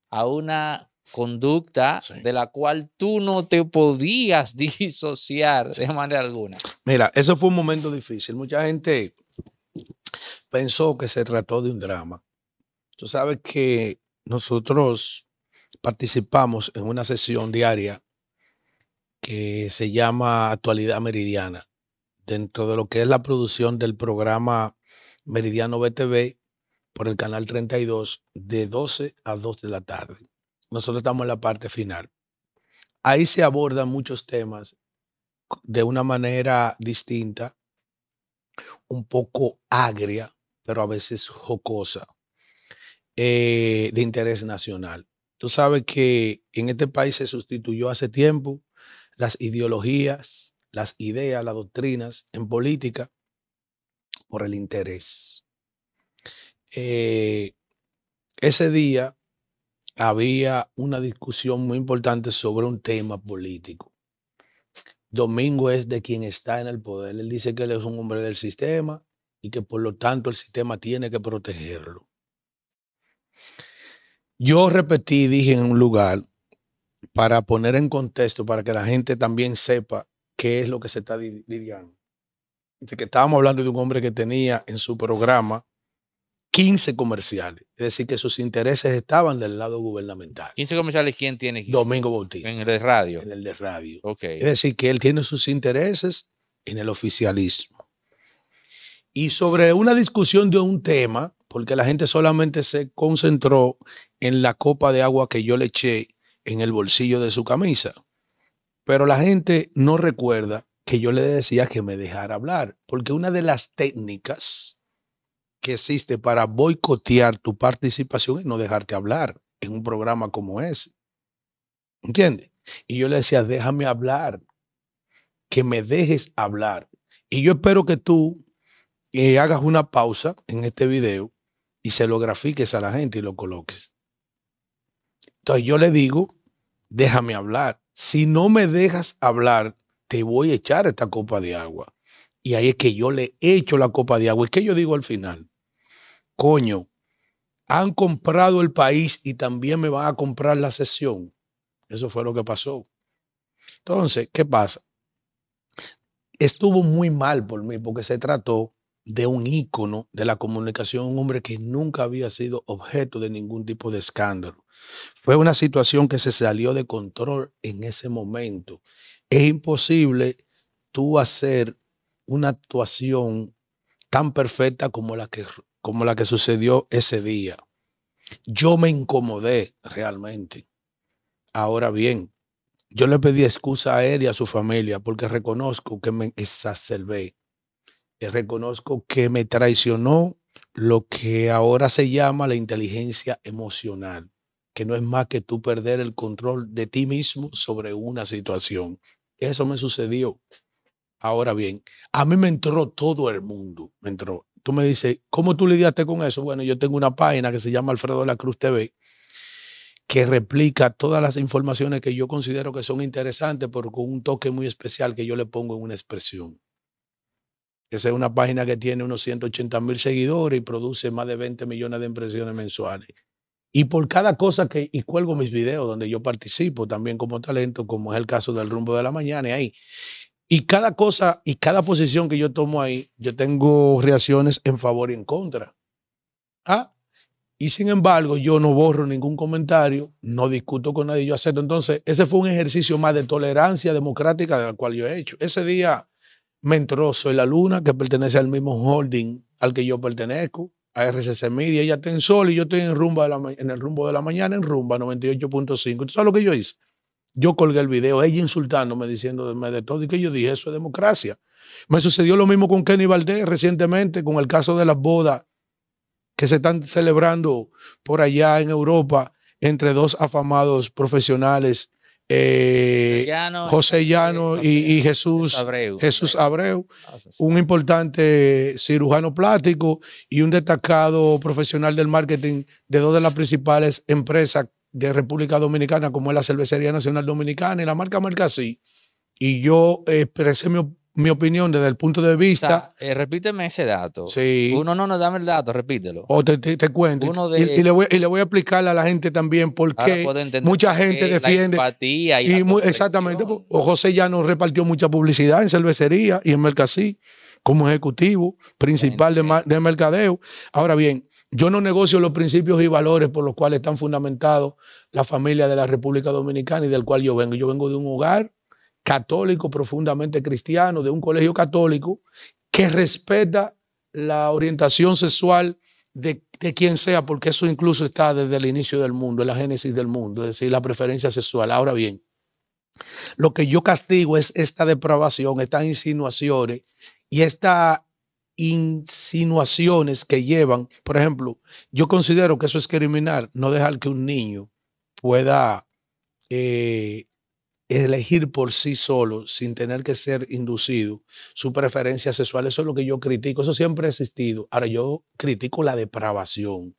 a una conducta de la cual tú no te podías disociar de manera alguna. Mira, eso fue un momento difícil. Mucha gente pensó que se trató de un drama. Tú sabes que nosotros participamos en una sesión diaria que se llama Actualidad Meridiana, dentro de lo que es la producción del programa Meridiano BTV por el canal 32 de 12 a 2 de la tarde nosotros estamos en la parte final. Ahí se abordan muchos temas de una manera distinta, un poco agria, pero a veces jocosa, eh, de interés nacional. Tú sabes que en este país se sustituyó hace tiempo las ideologías, las ideas, las doctrinas en política por el interés. Eh, ese día había una discusión muy importante sobre un tema político. Domingo es de quien está en el poder. Él dice que él es un hombre del sistema y que por lo tanto el sistema tiene que protegerlo. Yo repetí, dije en un lugar, para poner en contexto, para que la gente también sepa qué es lo que se está lidiando. que estábamos hablando de un hombre que tenía en su programa 15 comerciales. Es decir, que sus intereses estaban del lado gubernamental. ¿15 comerciales quién tiene? Domingo Bautista. En el de radio. En el de radio. Ok. Es decir, que él tiene sus intereses en el oficialismo. Y sobre una discusión de un tema, porque la gente solamente se concentró en la copa de agua que yo le eché en el bolsillo de su camisa. Pero la gente no recuerda que yo le decía que me dejara hablar, porque una de las técnicas que existe para boicotear tu participación y no dejarte hablar en un programa como ese. ¿Entiendes? Y yo le decía, déjame hablar, que me dejes hablar. Y yo espero que tú eh, hagas una pausa en este video y se lo grafiques a la gente y lo coloques. Entonces yo le digo, déjame hablar. Si no me dejas hablar, te voy a echar esta copa de agua. Y ahí es que yo le echo la copa de agua. ¿Y que yo digo al final? coño, han comprado el país y también me van a comprar la sesión. Eso fue lo que pasó. Entonces, ¿qué pasa? Estuvo muy mal por mí porque se trató de un ícono de la comunicación, un hombre que nunca había sido objeto de ningún tipo de escándalo. Fue una situación que se salió de control en ese momento. Es imposible tú hacer una actuación tan perfecta como la que como la que sucedió ese día. Yo me incomodé realmente. Ahora bien, yo le pedí excusa a él y a su familia porque reconozco que me exacerbé. Y eh, reconozco que me traicionó lo que ahora se llama la inteligencia emocional, que no es más que tú perder el control de ti mismo sobre una situación. Eso me sucedió. Ahora bien, a mí me entró todo el mundo, me entró Tú me dices, ¿cómo tú lidiaste con eso? Bueno, yo tengo una página que se llama Alfredo de la Cruz TV, que replica todas las informaciones que yo considero que son interesantes, pero con un toque muy especial que yo le pongo en una expresión. Esa es una página que tiene unos 180 mil seguidores y produce más de 20 millones de impresiones mensuales. Y por cada cosa que, y cuelgo mis videos donde yo participo también como talento, como es el caso del rumbo de la mañana, y ahí. Y cada cosa y cada posición que yo tomo ahí, yo tengo reacciones en favor y en contra. Ah, y sin embargo, yo no borro ningún comentario, no discuto con nadie, yo acepto. Entonces, ese fue un ejercicio más de tolerancia democrática del cual yo he hecho. Ese día me entró Soy la Luna, que pertenece al mismo holding al que yo pertenezco, a RCC Media. Ella está en Sol y yo estoy en, rumbo en el rumbo de la mañana, en Rumba 98.5. ¿Tú sabes lo que yo hice? Yo colgué el video, ella insultándome, diciéndome de todo, y que yo dije, eso es democracia. Me sucedió lo mismo con Kenny Valdés recientemente, con el caso de las bodas que se están celebrando por allá en Europa entre dos afamados profesionales, eh, eh, José Llano eh, y, Jesús Abreu. Jesús Abreu, ah, un importante cirujano plástico y un destacado profesional del marketing de dos de las principales empresas de República Dominicana, como es la Cervecería Nacional Dominicana, y la marca Mercasí Y yo expresé mi, opinión desde el punto de vista. Eh, repíteme ese dato. Sí. Uno, no, nos dame el dato, repítelo. O te, te, cuento. y, le voy, a explicar a la gente también por qué mucha gente defiende. y, Exactamente. O José ya nos repartió mucha publicidad en cervecería y en Mercasí como ejecutivo principal de, de mercadeo. Ahora bien, yo no negocio los principios y valores por los cuales están fundamentados la familia de la República Dominicana y del cual yo vengo. Yo vengo de un hogar católico, profundamente cristiano, de un colegio católico que respeta la orientación sexual de, quien sea, porque eso incluso está desde el inicio del mundo, en la génesis del mundo, es decir, la preferencia sexual. Ahora bien, lo que yo castigo es esta depravación, estas insinuaciones y esta insinuaciones que llevan, por ejemplo, yo considero que eso es criminal, no dejar que un niño pueda eh, elegir por sí solo, sin tener que ser inducido, su preferencia sexual. Eso es lo que yo critico, eso siempre ha existido. Ahora yo critico la depravación.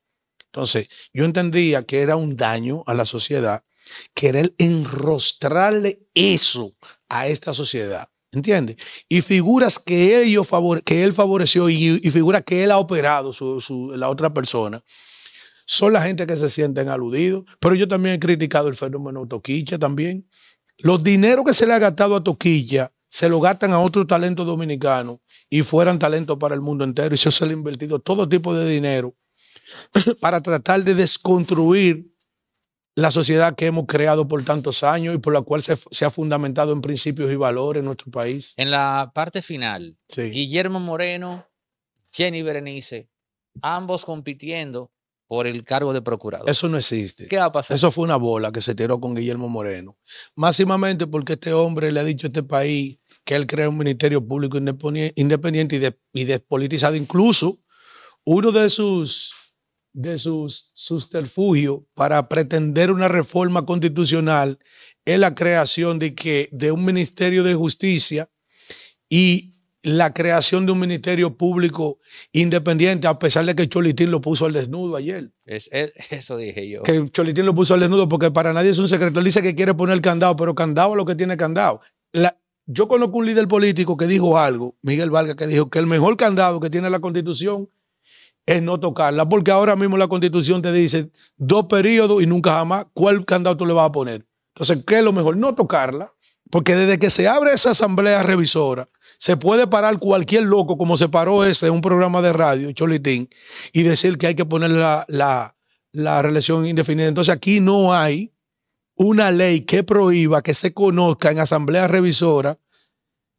Entonces, yo entendía que era un daño a la sociedad, querer enrostrarle eso a esta sociedad ¿Entiendes? Y figuras que, que él favoreció y, figuras que él ha operado, su, la otra persona, son la gente que se sienten aludidos. Pero yo también he criticado el fenómeno Toquilla también. Los dineros que se le ha gastado a Toquilla se lo gastan a otro talento dominicano y fueran talento para el mundo entero. Y se le ha invertido todo tipo de dinero para tratar de desconstruir la sociedad que hemos creado por tantos años y por la cual se, ha fundamentado en principios y valores en nuestro país. En la parte final, Guillermo Moreno, Jenny Berenice, ambos compitiendo por el cargo de procurador. Eso no existe. ¿Qué va a pasar? Eso fue una bola que se tiró con Guillermo Moreno. Máximamente porque este hombre le ha dicho a este país que él crea un ministerio público independiente y despolitizado. Incluso uno de sus de sus susterfugios para pretender una reforma constitucional es la creación de, que, de un Ministerio de Justicia y la creación de un Ministerio Público independiente, a pesar de que Cholitín lo puso al desnudo ayer. Es, eso dije yo. Que Cholitín lo puso al desnudo porque para nadie es un secreto. Él dice que quiere poner candado, pero candado es lo que tiene candado. yo conozco un líder político que dijo algo, Miguel Vargas, que dijo que el mejor candado que tiene la Constitución es no tocarla, porque ahora mismo la constitución te dice dos periodos y nunca jamás cuál candado tú le vas a poner. Entonces, ¿qué es lo mejor? No tocarla, porque desde que se abre esa asamblea revisora, se puede parar cualquier loco, como se paró ese en un programa de radio, Cholitín, y decir que hay que poner la, la, la relación indefinida. Entonces, aquí no hay una ley que prohíba que se conozca en asamblea revisora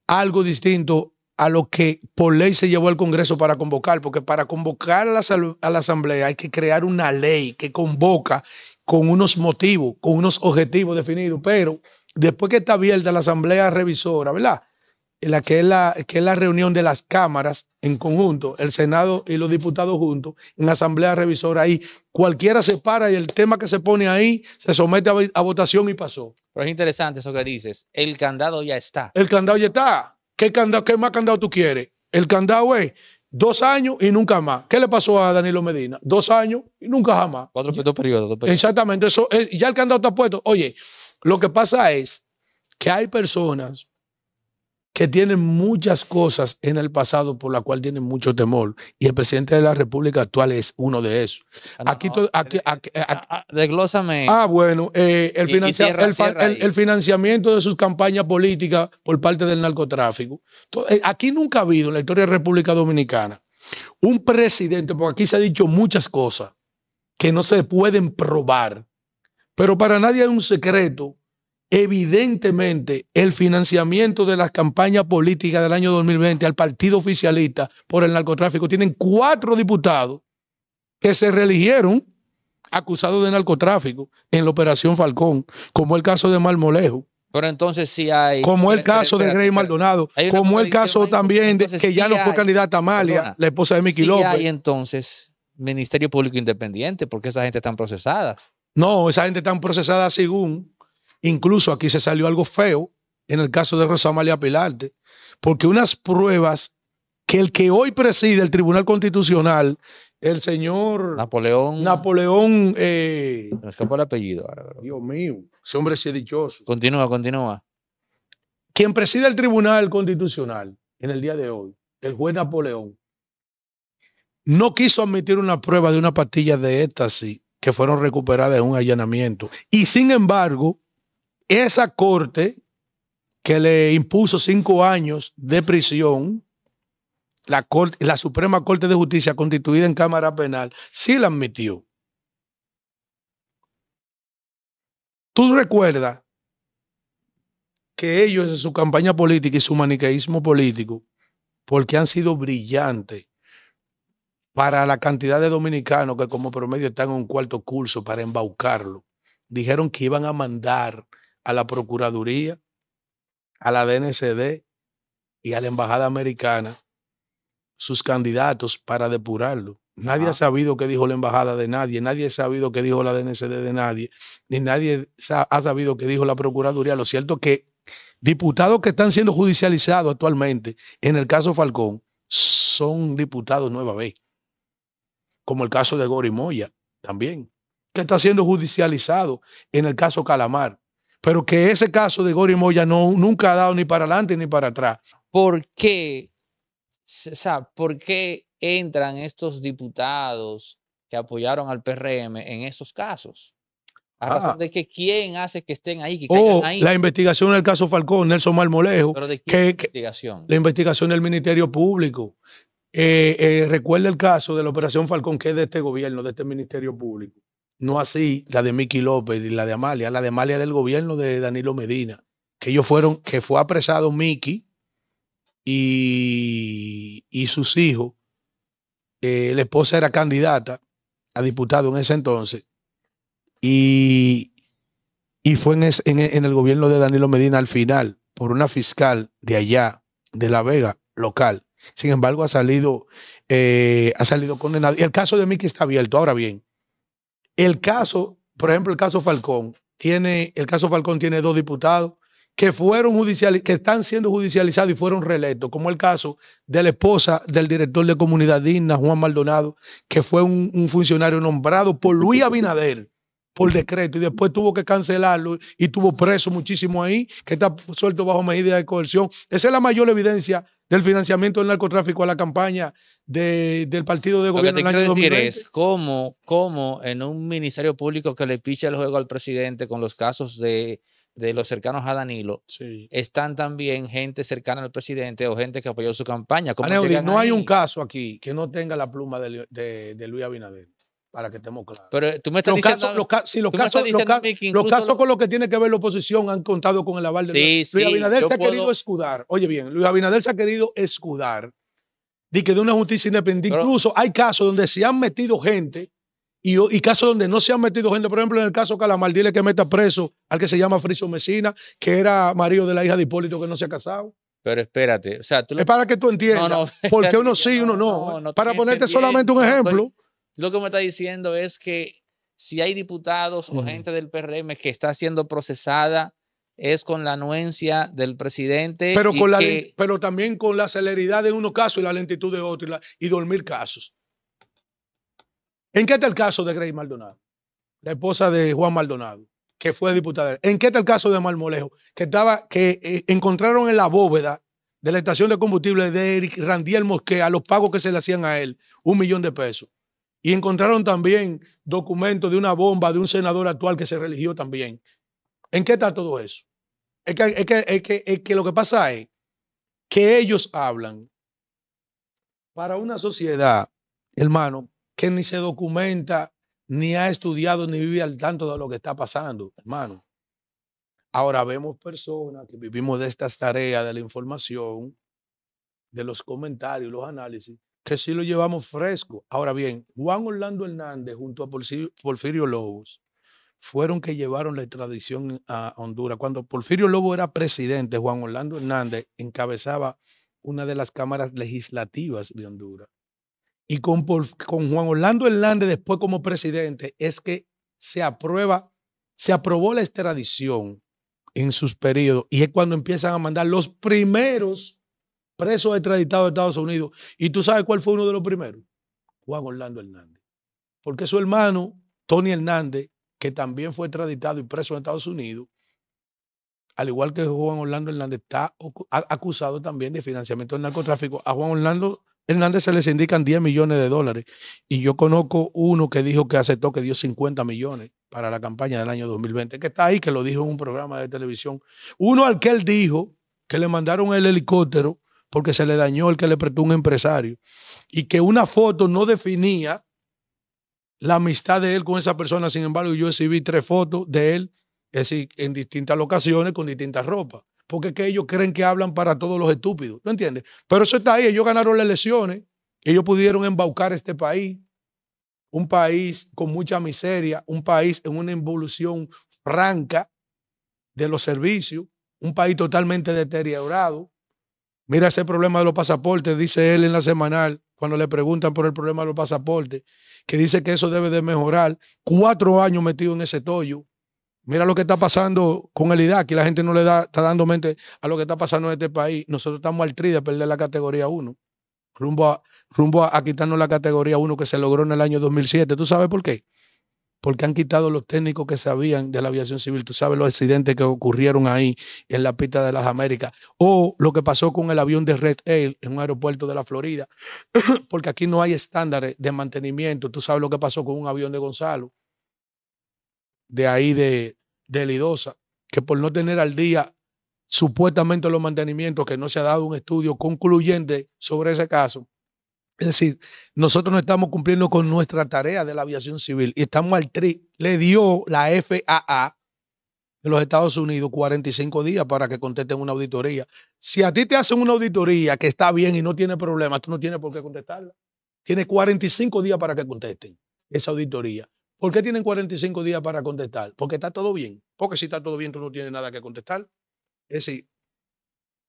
algo distinto a lo que por ley se llevó al Congreso para convocar, porque para convocar a la, Asamblea hay que crear una ley que convoca con unos motivos, con unos objetivos definidos, pero después que está abierta la Asamblea Revisora, ¿verdad? En la que es la, reunión de las cámaras en conjunto, el Senado y los diputados juntos, en la Asamblea Revisora, ahí cualquiera se para y el tema que se pone ahí se somete a votación y pasó. Pero es interesante eso que dices, el candado ya está. El candado ya está ¿Qué, más candado tú quieres? El candado es dos años y nunca más. ¿Qué le pasó a Danilo Medina? Dos años y nunca jamás. Cuatro periodos, periodos. Exactamente, eso ya el candado está puesto. Oye, lo que pasa es que hay personas que tienen muchas cosas en el pasado por la cual tienen mucho temor. Y el presidente de la República actual es uno de esos. Ah, aquí, Ah, bueno, el, financiamiento de sus campañas políticas por parte del narcotráfico. Eh, aquí nunca ha habido en la historia de la República Dominicana un presidente, porque aquí se ha dicho muchas cosas que no se pueden probar, pero para nadie es un secreto evidentemente el financiamiento de las campañas políticas del año 2020 al partido oficialista por el narcotráfico. Tienen cuatro diputados que se reeligieron acusados de narcotráfico en la operación Falcón, como el caso de Marmolejo. Pero entonces sí hay. Como el caso de Grey Maldonado, como el caso también de que ya no fue candidata Amalia, la esposa de Miki López. hay entonces Ministerio Público Independiente, porque esa gente está procesada. No, esa gente está procesada según Incluso aquí se salió algo feo en el caso de Rosa María Pilarte, porque unas pruebas que el que hoy preside el Tribunal Constitucional, el señor Napoleón. Napoleón. Eh, me escapó el apellido. Dios mío, ese hombre sí es dichoso. Continúa, continúa. Quien preside el Tribunal Constitucional en el día de hoy, el juez Napoleón, no quiso admitir una prueba de una pastilla de éxtasis que fueron recuperadas en un allanamiento. Y sin embargo, esa corte que le impuso cinco años de prisión, la, la Suprema Corte de Justicia constituida en Cámara Penal, sí la admitió. Tú recuerdas que ellos en su campaña política y su maniqueísmo político, porque han sido brillantes para la cantidad de dominicanos que como promedio están en un cuarto curso para embaucarlo, dijeron que iban a mandar a la Procuraduría, a la DNCD y a la Embajada Americana sus candidatos para depurarlo. Nadie ha sabido qué dijo la embajada de nadie, nadie ha sabido qué dijo la DNCD de nadie, ni nadie ha sabido qué dijo la Procuraduría. Lo cierto es que diputados que están siendo judicializados actualmente, en el caso Falcón, son diputados nueva vez. Como el caso de Gori Moya también, que está siendo judicializado en el caso Calamar pero que ese caso de Gori Moya no, nunca ha dado ni para adelante ni para atrás. ¿Por qué? ¿por qué entran estos diputados que apoyaron al PRM en esos casos? A ah. razón de que quién hace que estén ahí, que oh, ahí. La investigación del caso Falcón, Nelson Malmolejo. ¿Pero de investigación? la investigación del Ministerio Público. Eh, eh, recuerda el caso de la Operación Falcón, que es de este gobierno, de este Ministerio Público. No así la de Miki López y la de Amalia, la de Amalia del gobierno de Danilo Medina, que ellos fueron, que fue apresado Miki y, sus hijos. Eh, la esposa era candidata a diputado en ese entonces y, y fue en, el gobierno de Danilo Medina al final por una fiscal de allá, de La Vega, local. Sin embargo, ha salido, eh, ha salido condenado. Y el caso de Miki está abierto. Ahora bien, el caso, por ejemplo, el caso Falcón, tiene, el caso Falcón tiene dos diputados que fueron que están siendo judicializados y fueron reelectos, como el caso de la esposa del director de Comunidad Digna, Juan Maldonado, que fue un, funcionario nombrado por Luis Abinader por decreto y después tuvo que cancelarlo y tuvo preso muchísimo ahí, que está suelto bajo medida de coerción. Esa es la mayor evidencia del financiamiento del narcotráfico a la campaña del partido de gobierno cómo, cómo, en un ministerio público que le picha el juego al presidente con los casos de, de los cercanos a Danilo, sí. están también gente cercana al presidente o gente que apoyó su campaña. no hay un caso aquí que no tenga la pluma de, de Luis Abinader para que estemos claros. Pero eh, tú me estás los diciendo. Casos, los, casos, con los que tiene que ver la oposición han contado con el aval de sí, Luis Abinader se ha querido escudar. Oye bien, Luis Abinader se ha querido escudar de que de una justicia independiente. Incluso hay casos donde se han metido gente y, casos donde no se han metido gente. Por ejemplo, en el caso Calamar, dile que meta preso al que se llama Friso Mesina, que era marido de la hija de Hipólito que no se ha casado. Pero espérate, o sea, Es para que tú entiendas porque uno sí y uno no. para ponerte solamente un ejemplo. Lo que me está diciendo es que si hay diputados o gente del PRM que está siendo procesada, es con la anuencia del presidente. Pero, pero también con la celeridad de unos casos y la lentitud de otros y, dormir casos. ¿En qué está el caso de Grace Maldonado? La esposa de Juan Maldonado, que fue diputada. ¿En qué está el caso de Marmolejo? Que, estaba, que eh, encontraron en la bóveda de la estación de combustible de Eric Randiel a los pagos que se le hacían a él, un millón de pesos. Y encontraron también documentos de una bomba de un senador actual que se religió también. ¿En qué está todo eso? Es que, lo que pasa es que ellos hablan para una sociedad, hermano, que ni se documenta, ni ha estudiado, ni vive al tanto de lo que está pasando, hermano. Ahora vemos personas que vivimos de estas tareas de la información, de los comentarios, los análisis, que sí lo llevamos fresco. Ahora bien, Juan Orlando Hernández junto a Porfirio Lobos fueron que llevaron la extradición a Honduras. Cuando Porfirio Lobo era presidente, Juan Orlando Hernández encabezaba una de las cámaras legislativas de Honduras. Y con, con Juan Orlando Hernández después como presidente es que se aprueba, se aprobó la extradición en sus periodos y es cuando empiezan a mandar los primeros preso extraditado de Estados Unidos. ¿Y tú sabes cuál fue uno de los primeros? Juan Orlando Hernández. Porque su hermano, Tony Hernández, que también fue extraditado y preso en Estados Unidos, al igual que Juan Orlando Hernández, está acusado también de financiamiento del narcotráfico. A Juan Orlando Hernández se les indican 10 millones de dólares. Y yo conozco uno que dijo que aceptó que dio 50 millones para la campaña del año 2020, que está ahí, que lo dijo en un programa de televisión. Uno al que él dijo que le mandaron el helicóptero porque se le dañó el que le prestó un empresario. Y que una foto no definía la amistad de él con esa persona. Sin embargo, yo exhibí tres fotos de él, es decir, en distintas locaciones, con distintas ropas. Porque que ellos creen que hablan para todos los estúpidos. ¿No entiendes? Pero eso está ahí. Ellos ganaron las elecciones. Ellos pudieron embaucar este país. Un país con mucha miseria. Un país en una involución franca de los servicios. Un país totalmente deteriorado. Mira ese problema de los pasaportes, dice él en la semanal, cuando le preguntan por el problema de los pasaportes, que dice que eso debe de mejorar. Cuatro años metido en ese toyo. Mira lo que está pasando con el IDAC, que la gente no le da, está dando mente a lo que está pasando en este país. Nosotros estamos al de perder la categoría 1, rumbo, a, rumbo a, a quitarnos la categoría 1 que se logró en el año 2007. ¿Tú sabes por qué? porque han quitado los técnicos que sabían de la aviación civil. Tú sabes los accidentes que ocurrieron ahí en la pista de las Américas o lo que pasó con el avión de Red Air en un aeropuerto de la Florida, porque aquí no hay estándares de mantenimiento. Tú sabes lo que pasó con un avión de Gonzalo, de ahí de, de Lidosa, que por no tener al día supuestamente los mantenimientos, que no se ha dado un estudio concluyente sobre ese caso, es decir, nosotros no estamos cumpliendo con nuestra tarea de la aviación civil y estamos al tri. Le dio la FAA de los Estados Unidos 45 días para que contesten una auditoría. Si a ti te hacen una auditoría que está bien y no tiene problemas, tú no tienes por qué contestarla. Tienes 45 días para que contesten esa auditoría. ¿Por qué tienen 45 días para contestar? Porque está todo bien. Porque si está todo bien, tú no tienes nada que contestar. Es decir,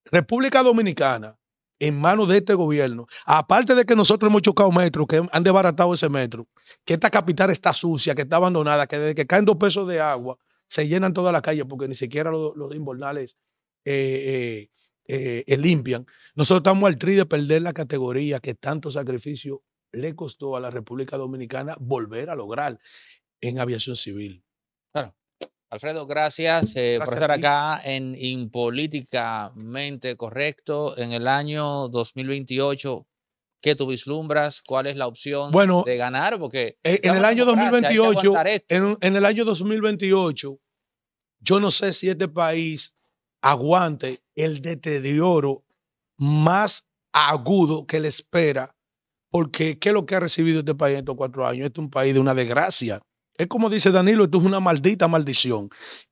República Dominicana en manos de este gobierno, aparte de que nosotros hemos chocado metros, que han desbaratado ese metro, que esta capital está sucia, que está abandonada, que desde que caen dos pesos de agua, se llenan todas las calles porque ni siquiera los, los eh, eh, eh, limpian. Nosotros estamos al tri de perder la categoría que tanto sacrificio le costó a la República Dominicana volver a lograr en aviación civil. Alfredo, gracias, eh, por estar acá en Impolíticamente Correcto. En el año 2028, ¿qué tú vislumbras? ¿Cuál es la opción de ganar? Porque e, en el año 2028, en, el año 2028, yo no sé si este país aguante el deterioro más agudo que le espera, porque ¿qué es lo que ha recibido este país en estos cuatro años? Este es un país de una desgracia. Es como dice Danilo, esto es una maldita maldición.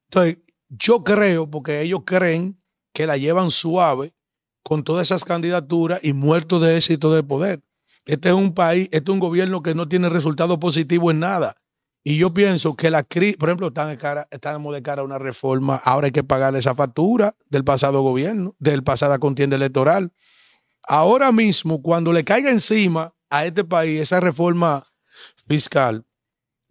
Entonces, yo creo, porque ellos creen que la llevan suave con todas esas candidaturas y muertos de éxito de poder. Este es un país, este es un gobierno que no tiene resultado positivo en nada. Y yo pienso que la crisis, por ejemplo, estamos de cara a una reforma, ahora hay que pagar esa factura del pasado gobierno, del pasada contienda electoral. Ahora mismo, cuando le caiga encima a este país esa reforma fiscal,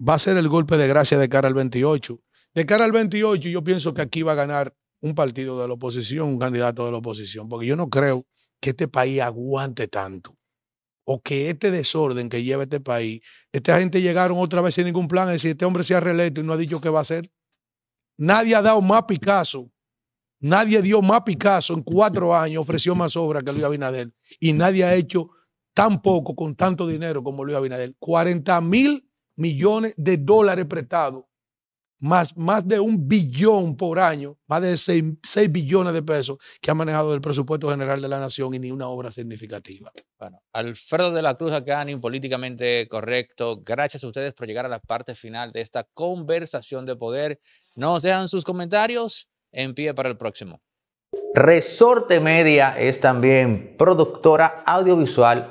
va a ser el golpe de gracia de cara al 28. De cara al 28 yo pienso que aquí va a ganar un partido de la oposición, un candidato de la oposición, porque yo no creo que este país aguante tanto o que este desorden que lleva este país, esta gente llegaron otra vez sin ningún plan, es decir, este hombre se ha reelecto y no ha dicho qué va a hacer. Nadie ha dado más Picasso, nadie dio más Picasso en cuatro años, ofreció más obras que Luis Abinader y nadie ha hecho tan poco con tanto dinero como Luis Abinader. 40 mil millones de dólares prestados, más, más de un billón por año, más de 6, billones de pesos que ha manejado el presupuesto general de la nación y ni una obra significativa. Bueno, Alfredo de la Cruz acá, Políticamente Correcto, gracias a ustedes por llegar a la parte final de esta conversación de poder. No dejan sus comentarios en pie para el próximo. Resorte Media es también productora audiovisual